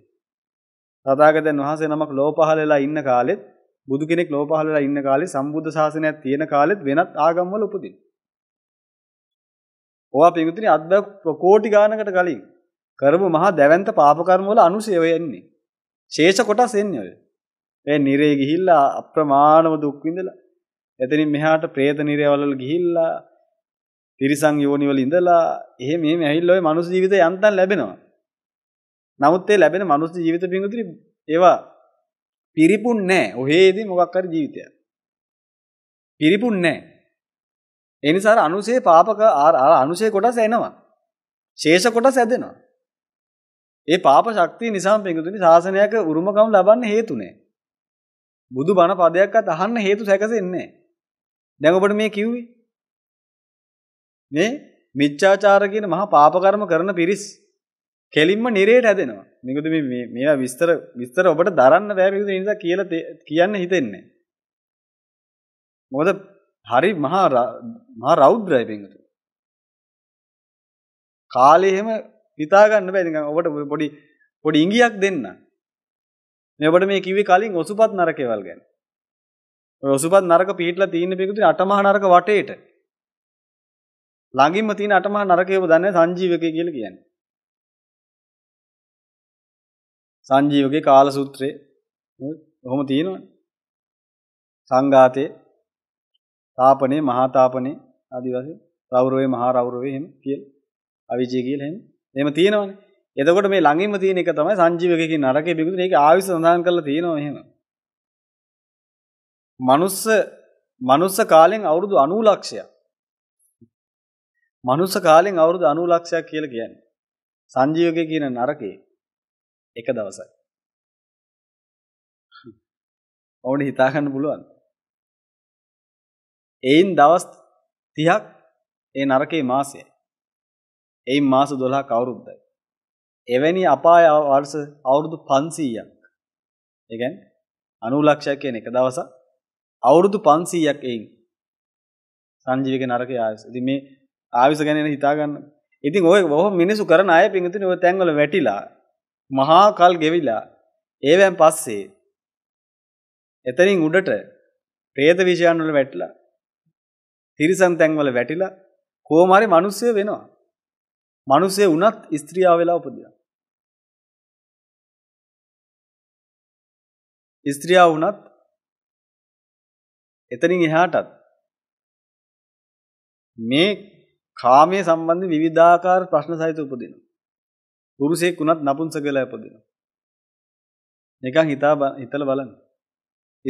තථාගතයන් වහන්සේ නමක් ලෝ පහළ වෙලා ඉන්න කාලෙත් බුදු කෙනෙක් ලෝ පහළ වෙලා ඉන්න කාලෙත් සම්බුද්ධ ශාසනයක් තියෙන කාලෙත් වෙනත් ආගම් වල උපදින. ඔවා පිටුතුනි අත්බැව් ප්‍රකෝටි ගානකට කලින් කරපු මහා දැවැන්ත පාප කර්ම වල අනුසේ වෙන්නේ. ශේෂ කොටස් එන්නේ ඔය. මේ නිරේ ගිහිල්ලා අප්‍රමාණව දුක් විඳලා එතනින් මෙහාට പ്രേත නිරේවලවල ගිහිල්ලා තිරිසන් යෝනි වල ඉඳලා එහෙම එහෙම ඇහිල්ලා ඔය මනුස්ස ජීවිතය යන්තම් ලැබෙනවා. නමුත් ඒ ලැබෙන මනුස්ස ජීවිත පිඟුතුරි ඒවා පිරිපුන් නැහැ. ඔහේදී මොකක් හරි ජීවිතයක්. පිරිපුන් නැහැ. ඒ නිසා අනුසේ පාපක අනුසේ කොටස එනවා. ශේෂ කොටස ඇදෙනවා. ඒ පාප ශක්තිය නිසාම පිඟුතුනි ශාසනයක උරුමකම් ලබන්න හේතු නැහැ. බුදු බණ පදයක්වත් අහන්න හේතු සැකසෙන්නේ දැන් ඔබට මේ කිව්වේ මේ මිච්ඡාචාර කියන මහා පාප කර්ම කරන පිරිස් කෙලින්ම නිරේට හැදෙනවා. මිකුද මේ මේවා විස්තර විස්තර ඔබට දරන්න බෑ මිකුද නිසා කියලා කියන්න හිතෙන්නේ. මොකද හරි මහා මහා රෞද්‍රය බින්දුතු. කාලේ එහෙම හිතා ගන්න බෑ. නිකන් ඔබට පොඩි පොඩි ඉඟියක් දෙන්නම්. මෙබට මේ කිවි කලින් ඔසුපත් නරකෙවල් ගැන ඔසුපත් නරක පිහිටලා තියෙන පිකුති අටමහා නරක වටේට ළඟින්ම තියෙන අටමහා නරකයව දන්නේ සංජීවකය කියලා කියන්නේ සංජීවකේ කාල සූත්‍රේ ඔහොම තියෙනවනේ සංඝාතේ තාපනේ මහා තාපනේ ආදි වශයෙන් රෞරවේ මහා රෞරවේ එහෙම කියලා අවිජය කියලා එහෙම එහෙම තියෙනවනේ එතකොට මේ ළඟින්ම තියෙන එක තමයි සංජීවකයකින් නරකයේ බිඳුනේ. ඒක ආවිස සඳහන් කරලා තියෙනවා එහෙම. මනුස්ස මනුස්ස කාලෙන් අවුරුදු 90 ලක්ෂයක්. මනුස්ස කාලෙන් අවුරුදු 90 ලක්ෂයක් කියලා කියන්නේ. සංජීවකයේ කියන නරකයේ එක දවසයි. ඔවුන් හිතා ගන්න පුළුවන්. එයින් දවස් 30ක් ඒ නරකේ මාසය. එයින් මාස 12ක් අවුරුද්දයි. එවැනි අපාය වර්ෂ අවුරුදු 500ක්. ඒ කියන්නේ 90 ලක්ෂයක් කියන එක දවසක් අවුරුදු 500ක් එයින් සංජීවක නරකේ ආයස. ඉතින් මේ ආවිස ගැන හිතා ගන්න. ඉතින් ඔය බොහෝ මිනිසු කරන අය පිංගුතුනේ ඔය තැන්වල වැටිලා මහා කල් ගෙවිලා ඒවෙන් පස්සේ එතනින් උඩට പ്രേත විෂයන් වල වැටිලා තිරිසන් තැන්වල වැටිලා කොහොම හරි මිනිස්සු වෙනවා. මිනිස්සේ වුණත් ස්ත්‍රියා වෙලා උපදිනවා. ස්ත්‍රියා වුණත් එතනින් එහාටත් මේ කාමයේ සම්බන්ධ විවිධාකාර ප්‍රශ්න සහිත උපදිනවා. පුරුෂයෙක් වුණත් නපුංසකලා උපදිනවා. නිකන් හිතා හිතලා බලන්න.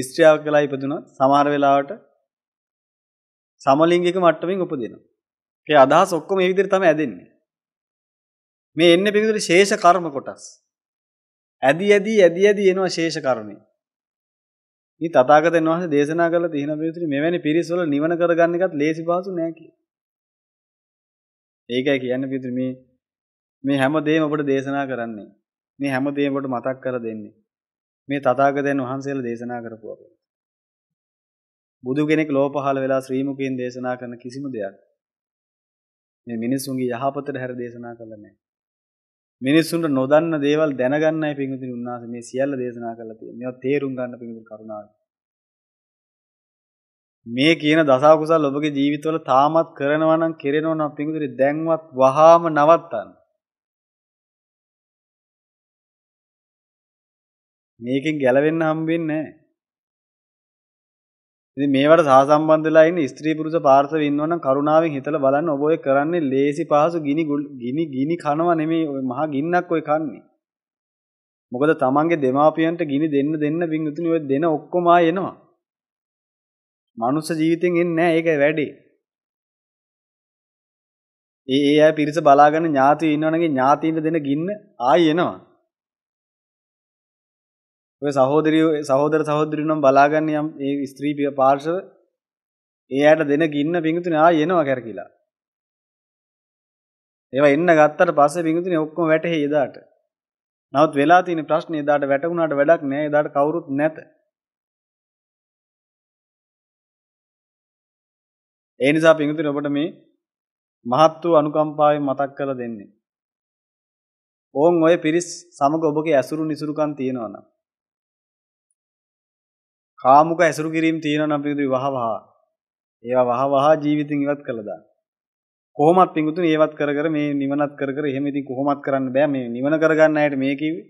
ස්ත්‍රියක් කියලා ඉපදුනොත් සමහර වෙලාවට සමලිංගික මට්ටමින් උපදිනවා. ඒ අදහස් ඔක්කොම මේ විදිහට තමයි ඇදෙන්නේ. මේ එන්න පිවිතුර ශේෂ කර්ම කොටස්. ඇදි ඇදි ඇදි ඇදි එනවා ශේෂ කර්මය. මේ තථාගතයන් වහන්සේ දේශනා කළ තින පිවිතුර මෙවැනි පිරිස්වල නිවන කරගන්න එකත් ලේසි පහසු නෑ කියලා. ඒකයි කියන්නේ පිවිතුර මේ මේ හැම දෙයක්ම අපට දේශනා කරන්නේ. මේ හැම දෙයක්ම අපට මතක් කර දෙන්නේ. මේ තථාගතයන් වහන්සේලා දේශනා කරපු අපේ. බුදු කෙනෙක් ලෝ පහළ වෙලා ශ්‍රීමුකයෙන් දේශනා කරන කිසිම දෙයක් මේ මිනිසුන්ගේ යහපතට හැර දේශනා කළා නැහැ. මිනිස්සුන්ට නොදන්න දේවල් දැනගන්නයි පින්විතින් උන්වහන්සේ මේ සියල්ල දේශනා කරලා තියෙන්නේ. මේවා තේරුම් ගන්න පින්විතින් කරුණාවයි. මේ කියන දසකුසල් ඔබගේ ජීවිතවල තාමත් කරනවා නම් කෙරෙනවා නම් පින්විතින් දැන්වත් වහාම නවත්තන්න. මේකෙන් ගැලවෙන්න හම්බෙන්නේ නැහැ. ඉතින් මේවට සහසම්බන්ධ වෙලා ඉන්න ස්ත්‍රී පුරුෂ පාර්ශවෙ ඉන්නවනම් කරුණාවෙන් හිතලා බලන්න ඔබ ඔය කරන්නේ ලේසි පහසු ගිනි ගිනි ගිනි කනවා නෙමෙයි ඔය මහා ගින්නක් ඔය කන්නේ. මොකද තමන්ගේ දෙමාපියන්ට ගිනි දෙන්න දෙන්න බින්දුතුනි ඔය දෙන ඔක්කොම එනවා. මනුස්ස ජීවිතෙන් එන්නේ නැහැ ඒක වැඩේ. ඒ ඒ අය පිරිස බලාගෙන ඥාති ඉන්නවනගේ ඥාතියින්ට දෙන ගින්න ආයි එනවා. ඔය සහෝදරිය සහෝදර සහෝදරිනම් බලාගන්න යම් ඒ ස්ත්‍රීපිය පාර්ශව ඒ අයට දෙන ගින්න පිඟුතුනේ ආ එනවා කරකිලා. ඒවා එන්න ගත්තට පස්සේ පිඟුතුනේ ඔක්කොම වැටෙහි එදාට. නමුත් වෙලා තියෙන ප්‍රශ්නේ එදාට වැටුණාට වැඩක් නෑ එදාට කවුරුත් නැත. ඒ නිසා පිඟුතුනේ ඔබට මේ මහත් වූ අනුකම්පාවෙන් මතක් කරලා දෙන්නේ. ඕන් ඔය පිරිස් සමග ඔබගේ ඇසුරු නිසුරුකම් තියෙනවා නම් කාමුක ඇසුරු කිරීම තියෙනවා නම් පිටු වහ වහ. ඒවා වහ වහ ජීවිතෙන් ඉවත් කළා දාන්න. කොහොමත් පිඟුතුනේ ඒවත් කර කර මේ නිවනත් කර කර එහෙම ඉතින් කොහොමත් කරන්න බෑ මේ නිවන කරගන්න ඇයට මේ කිව්වේ.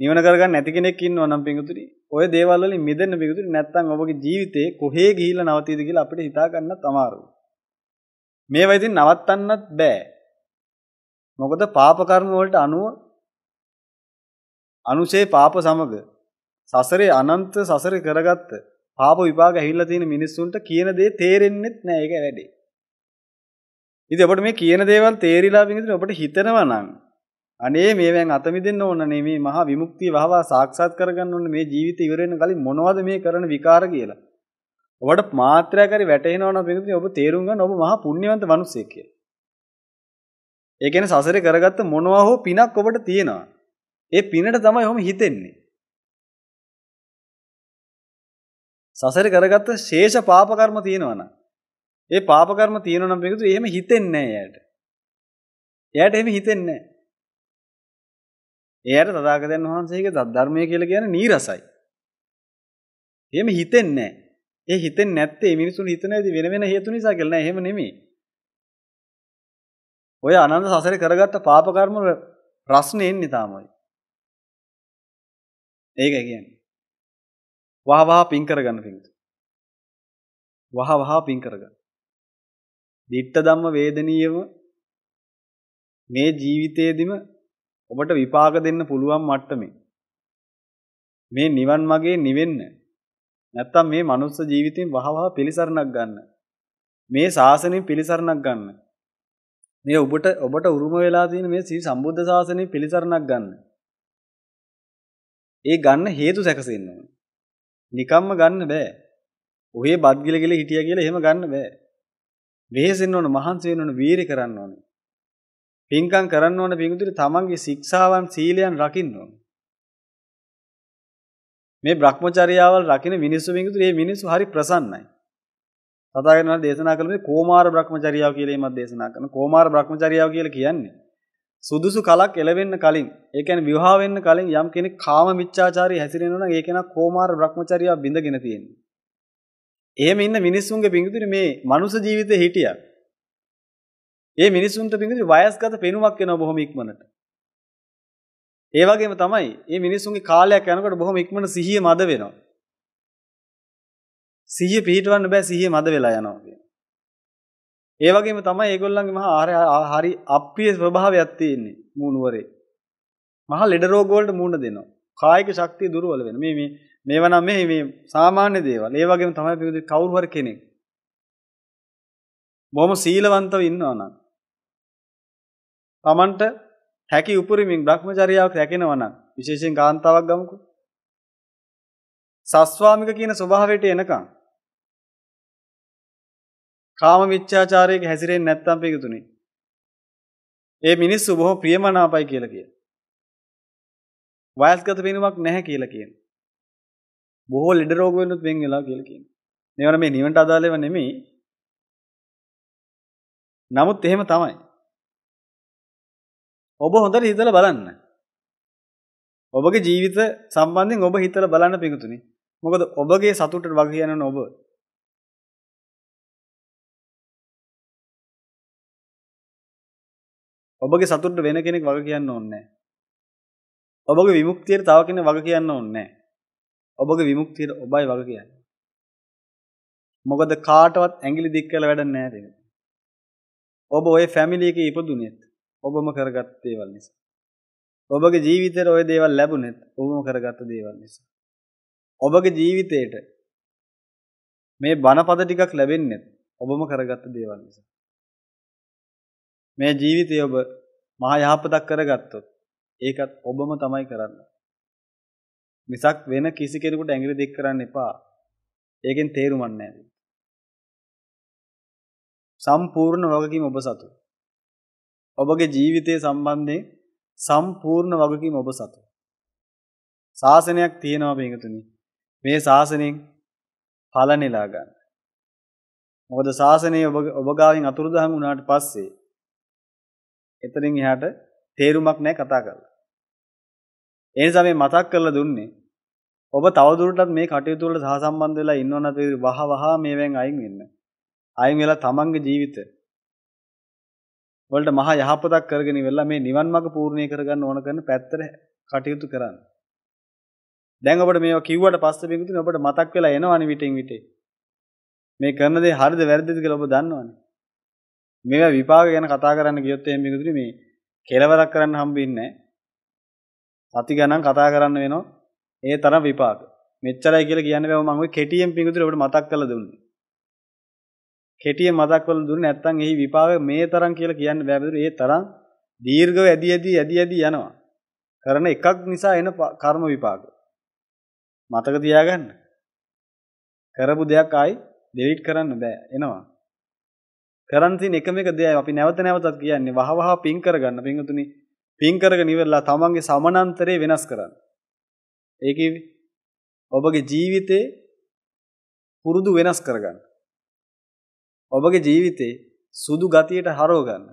නිවන කරගන්න නැති කෙනෙක් ඉන්නවා නම් පිඟුතුනේ ඔය දේවල් වලින් මිදෙන්න පිඟුතුනේ නැත්තම් ඔබගේ ජීවිතේ කොහේ ගිහිල්ලා නවතියද කියලා අපිට හිතා ගන්නත් අමාරුයි. මේවා ඉතින් නවත්තන්නත් බෑ. මොකද පාප කර්ම වලට අනුව අනුසේ පාප සමග සසරේ අනන්ත සසරේ කරගත්ත පාප විපාක ඇහිලා තියෙන මිනිස්සුන්ට කියන දේ තේරෙන්නෙත් නෑ ඒක වැඩේ. ඉතින් අපිට මේ කියන දේවල් තේරිලා වින්දින අපිට හිතනවා නම් අනේ මේවෙන් අත මිදෙන්න ඕන නේ මේ මහා විමුක්තිය වහවා සාක්ෂාත් කරගන්න ඕන මේ ජීවිතය ඉවර වෙන කලින් මොනවද මේ කරන විකාර කියලා. ඔබට මාත්‍රයක් හරි වැටෙනවා නම් පිළිතුරු ඔබ තේරුම් ගන්න ඔබ මහා පුණ්‍යවන්ත මිනිසෙක් කියලා. ඒ කියන්නේ සසරේ කරගත්ත මොනවා හෝ පිනක් ඔබට තියෙනවා. ඒ පිනට තමයි ඔහොම හිතෙන්නේ. සසරේ කරගත්ත ශේෂ පාප කර්ම තියෙනවනම් ඒ පාප කර්ම තියෙනවනම් මේකතු එහෙම හිතෙන්නේ නැහැ එයාට. එයාට එහෙම හිතෙන්නේ නැහැ. එයාට තථාගතයන් වහන්සේගේ ධර්මය කියලා කියන්නේ නීරසයි. එහෙම හිතෙන්නේ නැහැ. ඒ හිතෙන්නේ නැත්තේ මිනිසුන් හිතන විදිහ වෙන වෙන හේතු නිසා කියලා නෑ එහෙම නෙමෙයි. ඔය අනන්ත සසරේ කරගත්ත පාප කර්ම ප්‍රශ්නේ එන්නේ තාමයි. ඒක කියන්නේ වහ වහ පින් කරගන්න පින්තු. වහ වහ පින් කරගන්න. ditta ධම්ම වේදනීයම මේ ජීවිතේදිම ඔබට විපාක දෙන්න පුළුවන් මට්ටමේ මේ නිවන් මාගේ නිවෙන්න නැත්තම් මේ මනුස්ස ජීවිතෙන් වහ වහ පිළිසරණක් ගන්න මේ ශාසනයෙන් පිළිසරණක් ගන්න මේ ඔබට ඔබට උරුම වෙලා තියෙන මේ සී සම්බුද්ධ ශාසනයෙන් පිළිසරණක් ගන්න ඒ ගන්න හේතු සැකසෙන්න ඕනේ නිකම්ම ගන්න බෑ. ඔහේ බත් ගිල ගිල හිටියා කියලා එහෙම ගන්න බෑ. වෙහෙසෙන්න ඕන, මහන්සි වෙන්න ඕන, වීර කරන්න ඕන. පින්කම් කරන්න ඕන පිඟුතුරි තමන්ගේ ශික්ෂාවන්, සීලයන් රකින්න ඕන. මේ භ්‍රමචර්යාවල් රකින මිනිස්සු පිඟුතුරි මේ මිනිස්සු හරි ප්‍රසන්නයි. සදාගෙන දේශනා කළ මේ කොමාර භ්‍රමචර්යාව කියලා එමත් දේශනා කරන කොමාර භ්‍රමචර්යාව කියලා කියන්නේ සුදුසු කලක් එළවෙන්න කලින් ඒ කියන්නේ විවාහ වෙන්න කලින් යම් කෙනෙක් කාම මිච්ඡාචාරී හැසිරෙනවා නම් ඒ කෙනා කොමාර භ්‍රමචර්යාව බිඳගෙන තියෙනවා. එහෙම ඉන්න මිනිස්සුන්ගේ පිඟුතුනේ මේ මනුෂ ජීවිතේ හිටියා. ඒ මිනිස්සුන්ට පිඟුතුනේ වයස්ගත පෙනුමක් එනවා බොහොම ඉක්මනට. ඒ වගේම තමයි මේ මිනිස්සුන්ගේ කාලයක් යනකොට බොහොම ඉක්මන සිහිය මද වෙනවා. සිහිය පිහිටවන්න බෑ සිහිය මද වෙලා යනවා කියන්නේ. ඒ වගේම තමයි ඒගොල්ලන්ගේ මහා හරි අප්‍රිය ස්වභාවයක් තියෙන්නේ මූණුවරේ. මහා ලෙඩ රෝග වලට මූණ දෙනවා. කායික ශක්තිය දුර්වල වෙනවා. මේ මේ මේවා නම් මේ මේ සාමාන්‍ය දේවල්. ඒ වගේම තමයි පිළිදෙ කවුරු හරි කෙනෙක්. බොහොම සීලවන්තව ඉන්නවා නම් තමන්ට හැකි උපරිමින් භ්‍රමචර්යාවක් රැකෙනවා නම් විශේෂයෙන් කාන්තාවක් ගමුකෝ. සස්වාමික කියන ස්වභාවයට එනකම් කාම මිච්ඡාචාරයක හැසිරෙන්නේ නැත්නම් පිටුතුනේ. ඒ මිනිස්සු බොහොම ප්‍රියමනාපයි කියලා කියන. වයස්ගත වෙනුමක් නැහැ කියලා කියන. බොහෝ ලෙඩ රෝග වෙනුත් වෙන් වෙලා කියලා කියන. මේවන මේ නිවන්ට අදාළව නෙමෙයි. නමුත් එහෙම තමයි. ඔබ හොඳට හිතලා බලන්න. ඔබගේ ජීවිත සම්බන්ධයෙන් ඔබ හිතලා බලන්න පිඟුතුනි. මොකද ඔබගේ සතුටට වග කියනන ඔබ ඔබගේ සතුට වෙන කෙනෙක් වග කියන්න ඕන්නේ ඔබගේ විමුක්තියට තව කෙනෙක් වග කියන්න ඕන්නේ ඔබගේ විමුක්තියට ඔබයි වග කියන්නේ. මොකද කාටවත් ඇඟිලි දික් කළ වැඩ නැහැ ඔබ ওই ෆැමිලි එකේ ඉපදුනේත් ඔබම කරගත් දේවල් නිසා. ඔබගේ ජීවිතේට ওই දේවල් ලැබුණෙත් ඔබම කරගත් දේවල් නිසා. ඔබගේ ජීවිතේට මේ බණපද ටිකක් ලැබෙන්නේ ඔබම කරගත් දේවල් නිසා. මේ ජීවිතය ඔබ මහා යහපතක් කරගත්තොත් ඒකත් ඔබම තමයි කරන්නේ. මිසක් වෙන කිසි කෙනෙකුට ඇඟිලි දික් කරන්න එපා. ඒකෙන් තේරුමක් නැහැ. සම්පූර්ණ වගකීම ඔබ සතු. ඔබගේ ජීවිතය සම්බන්ධයෙන් සම්පූර්ණ වගකීම ඔබ සතු. ශාසනයක් තියෙනවා බින්තුනි. මේ ශාසනයෙන් පලනෙලා ගන්න. මොකද ශාසනය ඔබ ඔබ ගාවින් අතුරුදහන් වුණාට පස්සේ එතනින් එහාට තේරුමක් නැහැ කතා කරලා. ඒ නිසා මේ මතක් කරලා දුන්නේ ඔබ තවදුරටත් මේ කටයුතු වලට සහසම්බන්ධ වෙලා ඉන්නවන තේ වහ වහ මේවෙන් අයින් වෙන්න. අයින් වෙලා තමන්ගේ ජීවිත වලට මහා යහපතක් කරගෙන ඉවරලා මේ නිවන් මාර්ග පූර්ණේ කරගන්න ඕන කරන පැත්තට කටයුතු කරන්න. දැන් ඔබට මේවා කිව්වට පස්සේ බින්දුතුනේ ඔබට මතක් වෙලා එනවනේ විටින් විටේ. මේ කරන දේ හරිද වැරදිද කියලා ඔබ දන්නවනේ. මේවා විපාක ගැන කතා කරන්න ගියොත් එහෙම මේකතුනේ මේ කෙලවරක් කරන්න හම්බෙන්නේ සති ගණන් කතා කරන්න වෙනවා ඒ තරම් විපාක මෙච්චරයි කියලා කියන්න බෑ මම ඔය කෙටියෙන් පිඟුතුනේ ඔබට මතක් කරලා දුන්නේ කෙටියෙන් මතක් කරලා දුන්නේ නැත්නම් එහි විපාක මේ තරම් කියලා කියන්න බෑ බදුනේ ඒ තරම් දීර්ඝව ඇදී ඇදී ඇදී ඇදී යනවා කරන එකක් නිසා එන කර්ම විපාක මතක තියාගන්න කරපු දෙයක් ආයි ඩෙලීට් කරන්න බෑ එනවා කරන්සින් එකම එක දෙයයි අපි නැවත නැවතත් කියන්නේ වහවහ පින් කරගන්න පින්තුනි පින් කරගෙන ඉවරලා තමන්ගේ සමානන්තරේ වෙනස් කරන්න. ඒ ඔබගේ ජීවිතේ පුරුදු වෙනස් කරගන්න. ඔබගේ ජීවිතේ සුදු ගතියට හරව ගන්න.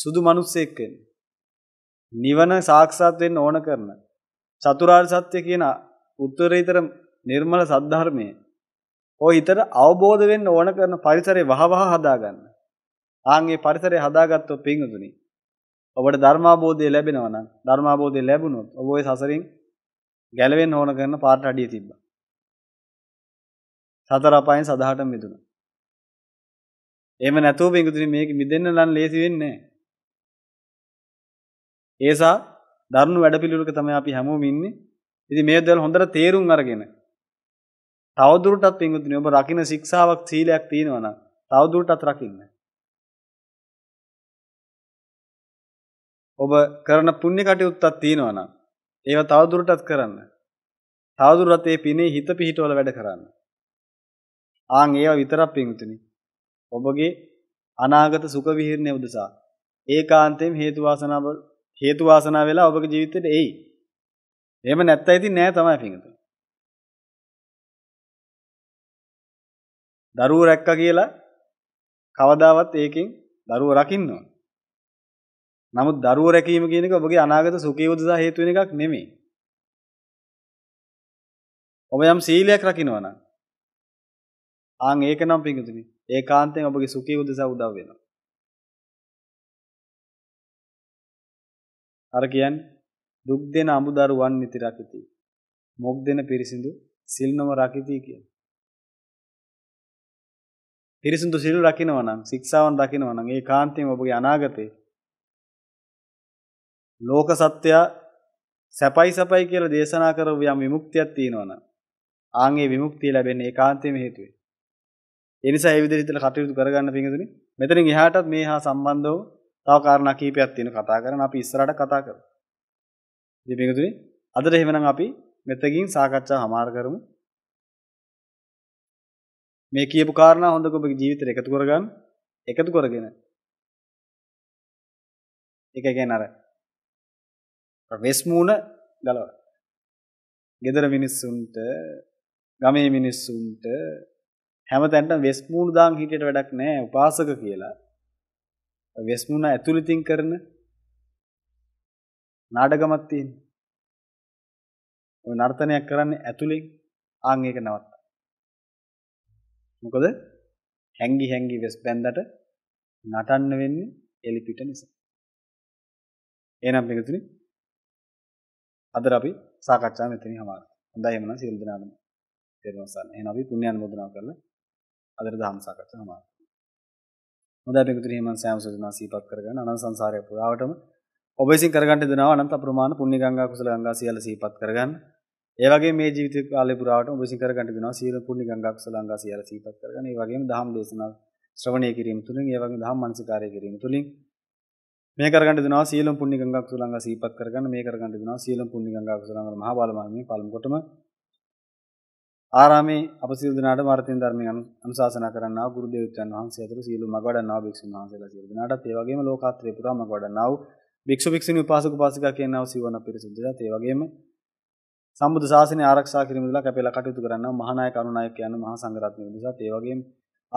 සුදු මිනිස්සෙක් වෙන්න. නිවන සාක්ෂාත් වෙන්න ඕන කරන චතුරාර්ය සත්‍ය කියන උත්තරීතර නිර්මල සද්ධර්මයේ ඔය ඊතර අවබෝධ වෙන්න ඕන කරන පරිසරය වහවහ හදාගන්න. ආන් ඒ පරිසරය හදාගත්තොත් පිංගුතුනි. ඔබට ධර්මාබෝධය ලැබෙනවා නම් ධර්මාබෝධය ලැබුණොත් ඔබ ওই සසරින් ගැලවෙන්න ඕන කරන පාට අඩිය තිබ්බා. සතර අපායන් සදහටම මිදුණා. එහෙම නැතුව පිංගුතුනි මේක මිදෙන්න නම් ලේසි වෙන්නේ නැහැ. ඒසා දරුණු වැඩපිළිවෙලක තමයි අපි හැමෝම ඉන්නේ. ඉතින් මේ දේවල් හොඳට තේරුම් අරගෙන තවදුරටත් පින්වතුනි ඔබ රකින්න ශික්ෂාවක් සීලයක් තියෙනවා නම් තවදුරටත් රකින්න. ඔබ කරන පුණ්‍ය කටයුත්තක් තියෙනවා නම් ඒව තවදුරටත් කරන්න. තවදුරටත් ඒ පිනේ හිත පිහිටවල වැඩ කරන්න. ආන් ඒව විතරක් පින්වතුනි. ඔබගේ අනාගත සුඛ විහිර්ණය උදෙසා ඒකාන්තයෙන් හේතු වාසනාව හේතු වාසනාව වෙලා ඔබගේ ජීවිතේට එයි. එහෙම නැත්තම් ඉතින් නෑ තමයි පින්වතුනි. දරුවෝ රැක්කා කියලා කවදාවත් ඒකෙන් දරුවෝ රකින්න ඕන. නමුත් දරුවෝ රැකීම කියන එක ඔබගේ අනාගත සුඛය උදෙසා හේතු වෙන එකක් නෙමෙයි. ඔබ යම් සීලයක් රකින්නවා නම් ආන් ඒක නම් පිඟුතුනි ඒකාන්තයෙන් ඔබගේ සුඛය උදෙසා උදව් වෙනවා. අර කියන්නේ දුක් දෙන අමුදරුවන් නිති රකිති. මොක් දෙන පිරිසිදු සිල්නම රකිති කියලා. පිරිසිදු සිල් රකිනවා නම් ශික්ෂාවන් රකිනවා නම් ඒ කාන්තියම ඔබගේ අනාගතේ ලෝක සත්‍යය සැපයි සැපයි කියලා දේශනා කරපු යම් විමුක්තියක් තියෙනවා නම් ආන් ඒ විමුක්තිය ලැබෙන්නේ ඒකාන්තයෙන්ම හේතුවෙන්. ඒ නිසා ඒ විදිහට හිතලා කටයුතු කරගන්න පිංගුතුනි. මෙතනින් එහාටත් මේ හා සම්බන්ධව තව කාරණා කීපයක් තියෙන කතා කරන අපි ඉස්සරහට කතා කරමු. ඉතින් පිංගුතුනි අදට එහෙමනම් අපි මෙතකින් සාකච්ඡාව හමාර කරමු. මේ කියපු කාරණා හොඳ ඔබගේ ජීවිතයට එකතු කරගන්න එකතු කරගෙන ඒක කියන්නේ අර වෙස් මූණ ගලවන. gedara මිනිස්සුන්ට ගමේ මිනිස්සුන්ට හැමතැනටම වෙස් මූණ දාන් හිටියට වැඩක් නැහැ උපාසක කියලා. වෙස් මූණ ඇතුළතින් කරන නාඩගමක් තියෙනවා. ඔය නර්තනයක් කරන්නේ ඇතුළෙන් ආන් ඒක නවත්ත. මොකද හැංගි හැංගි වෙස් බැන්දට නටන්න වෙන්නේ එලි පිට නිසා. එහෙනම් පිටුතුනි අද අපි සාකච්ඡාව මෙතනින් හමාර. හොඳයි එමනම් සියලු දෙනාටම තේරුම් ගන්න. එහෙනම් අපි පුණ්‍යානුමෝදනා කරලා අදට ධම්ම සාකච්ඡාව හමාර. හොඳයි පිටුතුනි මම සෑම සුදුනා සීපත් කරගෙන අනන්ත සංසාරය පුරාවටම ඔබ විසින් කරගන්න දෙනවා අනන්ත අප්‍රමාණ පුණ්‍ය ගංගා කුසල ගංගා සියල්ල සීපත් කරගන්න. ඒ වගේ මේ ජීවිත කාලය පුරාවට ඔබ විසින් කර ගන්න දෙනවා සීල පුණ්‍ය ගංගාක් සලංගා සියල සීපත් කරගෙන ඒ වගේම දහම් දේශනා ශ්‍රවණය කිරීම තුළින් ඒ වගේම දහම් මනසිකාරය කිරීම තුළින් මේ කරගන්න දෙනවා සීලම් පුණ්‍ය ගංගා කුසලංග සීපත් කරගන්න මේ කරගන්න දෙනවා සීලම් පුණ්‍ය ගංගා කුසලංග මහ බලමාමී පළමු කොටම ආරාමේ අප සියලු දෙනාට මාර්තින් ධර්මයන් අනුශාසනා කරන්නා ගුරු දේවයන් වහන්සේ අතුරු සීලු මග වඩන්නා භික්ෂුන් වහන්සේලා සියලු දෙනාටත් ඒ වගේම ලෝකාත්‍රේ පුරා මග වඩන්නා වූ භික්ෂු භික්ෂුණී උපාසක උපාසිකා කියනවා සිවණ පිරිසුදුදත් ඒ වගේම සම්බුද්ධ ශාසනය ආරක්ෂා කිරීම සඳහා කැපෙලා කටයුතු කරන්නා මහානායක අනුනායක යන මහා සංඝරත්නය දෙසත් ඒ වගේම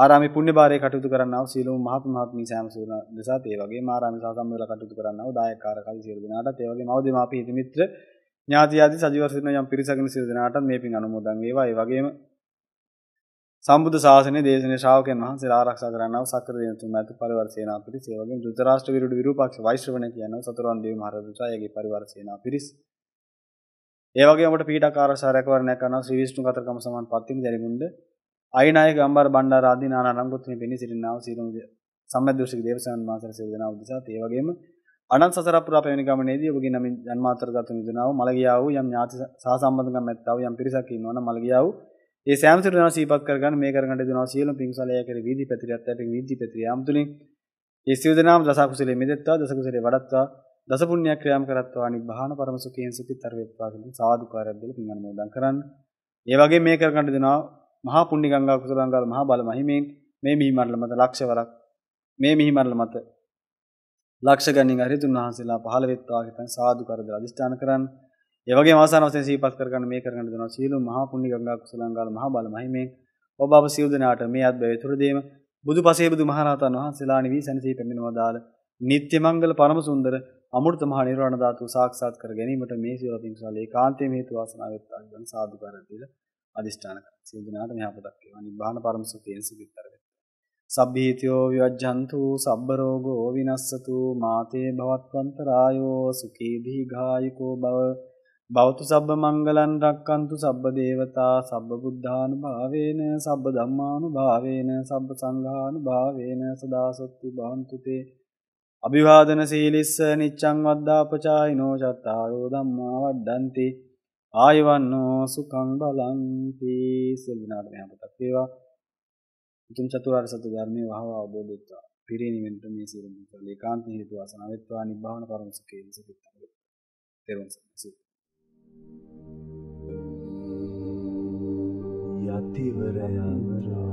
ආරාමේ පුණ්‍ය භාරයේ කටයුතු කරන්නා වූ සීලම මහත් මහත්මී සෑම සූරන දෙසත් ඒ වගේම ආරාමේ සාසම් වේලා කටයුතු කරන්නා වූ දායකකාර කවි සියලු දෙනාටත් ඒ වගේම අවදි මාපි හිත මිත්‍ර ඥාති ආදී සජීව සිටින යම් පිරිසකින සියලු දෙනාටත් මේ පින් අනුමෝදන් වේවා ඒ වගේම සම්බුද්ධ ශාසනයේ දේශනේ ශ්‍රාවකයන් වහන්සේලා ආරක්ෂා කරන්නා වූ සක්‍ර දින තුන් ඇතු පරිවර සේනාපතිස් ඒ වගේම ධෘතරාෂ්ට්‍ර විරුඩු විරූපාක්ෂ වෛශ්‍රවණ කියනවා සතරවන් දේව මහ රජුසායගේ පරිවර සේනාපතිස් ඒවගේමට පීට කාරසාරකවරණයක් අන ශ්‍රීවිෂ්ණු කතරකම සමන් පත්තිම දැරිමුන්ද අයිනාය ගම්බර බණ්ඩාර ආදී නානා රංගුත්තුනි පෙනී සිටිනාව සීලමු සම්මද්දෘෂ්ටික දේවසයන් මාතර සේවනාව උදෙසා ඒ වගේම අනන් සසර පුරා පැමිණි ගමනේදී ඔබගේ නමින් ජන්මාන්තරගත නිදුනාව මළගියා වූ යම් ඥාති සහසම්බන්ධකම් ඇත්තව යම් පිරිසක් ඉන්නවනම් මළගියා වූ ඒ සෑම සිට දෙනා සීපත් කරගන්න මේ කරගන්න දෙනවා සියලුම පිංසලය කර වීදි පැතිරියත් ඇතින් වීදි පැතිරියාම් තුලින් ඒ සියලු දෙනාම දස කුසලයේ මෙදෙත්තා දස කුසලයේ වඩත්තා දස පුණ්‍යයක් ක්‍රියාම් කරත්වා නිබ්බාන පරම සුඛයෙන් සිතිතර වේත්වා කියන සාදුකාරයක් දෙල පින් අනුමෝදන් කරන්න. ඒ වගේ මේ කරගන්න දෙනවා මහා පුණ්‍ය ගංගා කුසලංගාල මහා බල මහිමෙන් මේ මිහිමරල මත ලක්ෂවරක් මේ මිහිමරල මත ලක්ෂ ගණන් අරිතුන් වහන්සේලා පහළ වේත්වා කියන සාදුකාරය දෙල අදිෂ්ඨාන කරන්න. ඒ වගේම ආසන වශයෙන් සිහිපත් කරගන්න මේ කරගන්න දෙනවා සීලු මහා පුණ්‍ය ගංගා කුසලංගාල මහා බල මහිමෙන් ඔබ අප සියලු දෙනාට මේ අත්බැවි තුරදීම බුදු පසේ බුදු මහරහතන් වහන්සේලා නිවී සැනසී පැමිණවදාල නිත්‍ය මංගල පරම සුන්දර අමෘත මහ නිර්වාණ ධාතුව සාක්ෂාත් කර ගැනීමට මේ සියලු පින්සාල ඒකාන්තයෙන් හේතු වාසනා වෙත්වා කියන සාදුකාරය දීලා අදිෂ්ඨාන කරා. සියලු දෙනාට මෙහාපතක් වේවා. නිබ්බාන පරම සුඛයෙන් සිවිතර වේවා. සබ්බීතියෝ විවජ්ජන්තු සබ්බ රෝගෝ විනස්සතු මාතේ භවත්වන්තරායෝ සුඛී දීඝායුකෝ භව භවතු සබ්බ මංගලන් රක්칸තු සබ්බ දේවතා සබ්බ බුද්ධානු භාවේන සබ්බ ධම්මානු භාවේන සබ්බ සංඝානු භාවේන සදාසොත්ති භවන්තුතේ අභිවාදන සීලිස්ස නිච්ඡං වද්දාපචායිනෝ චත්තාරෝ ධම්මා වඩ්ඩಂತಿ ආයවන්නෝ සුඛං බලಂತಿ සෙල්විනාට මේ අපතක් වේවා උතුම් චතුරාර්ය සත්‍ය ධර්මයේ වහව අවබෝධීත්වා පිරිනිවෙන්ට මේ සිරුම් කළ ඒකාන්ත හේතු වාසනා වෙත්වා නිබ්බාන පරම සුඛේ සිතිත්තා තෙරුවන් සරණයි යතිවරයන්ත්‍රා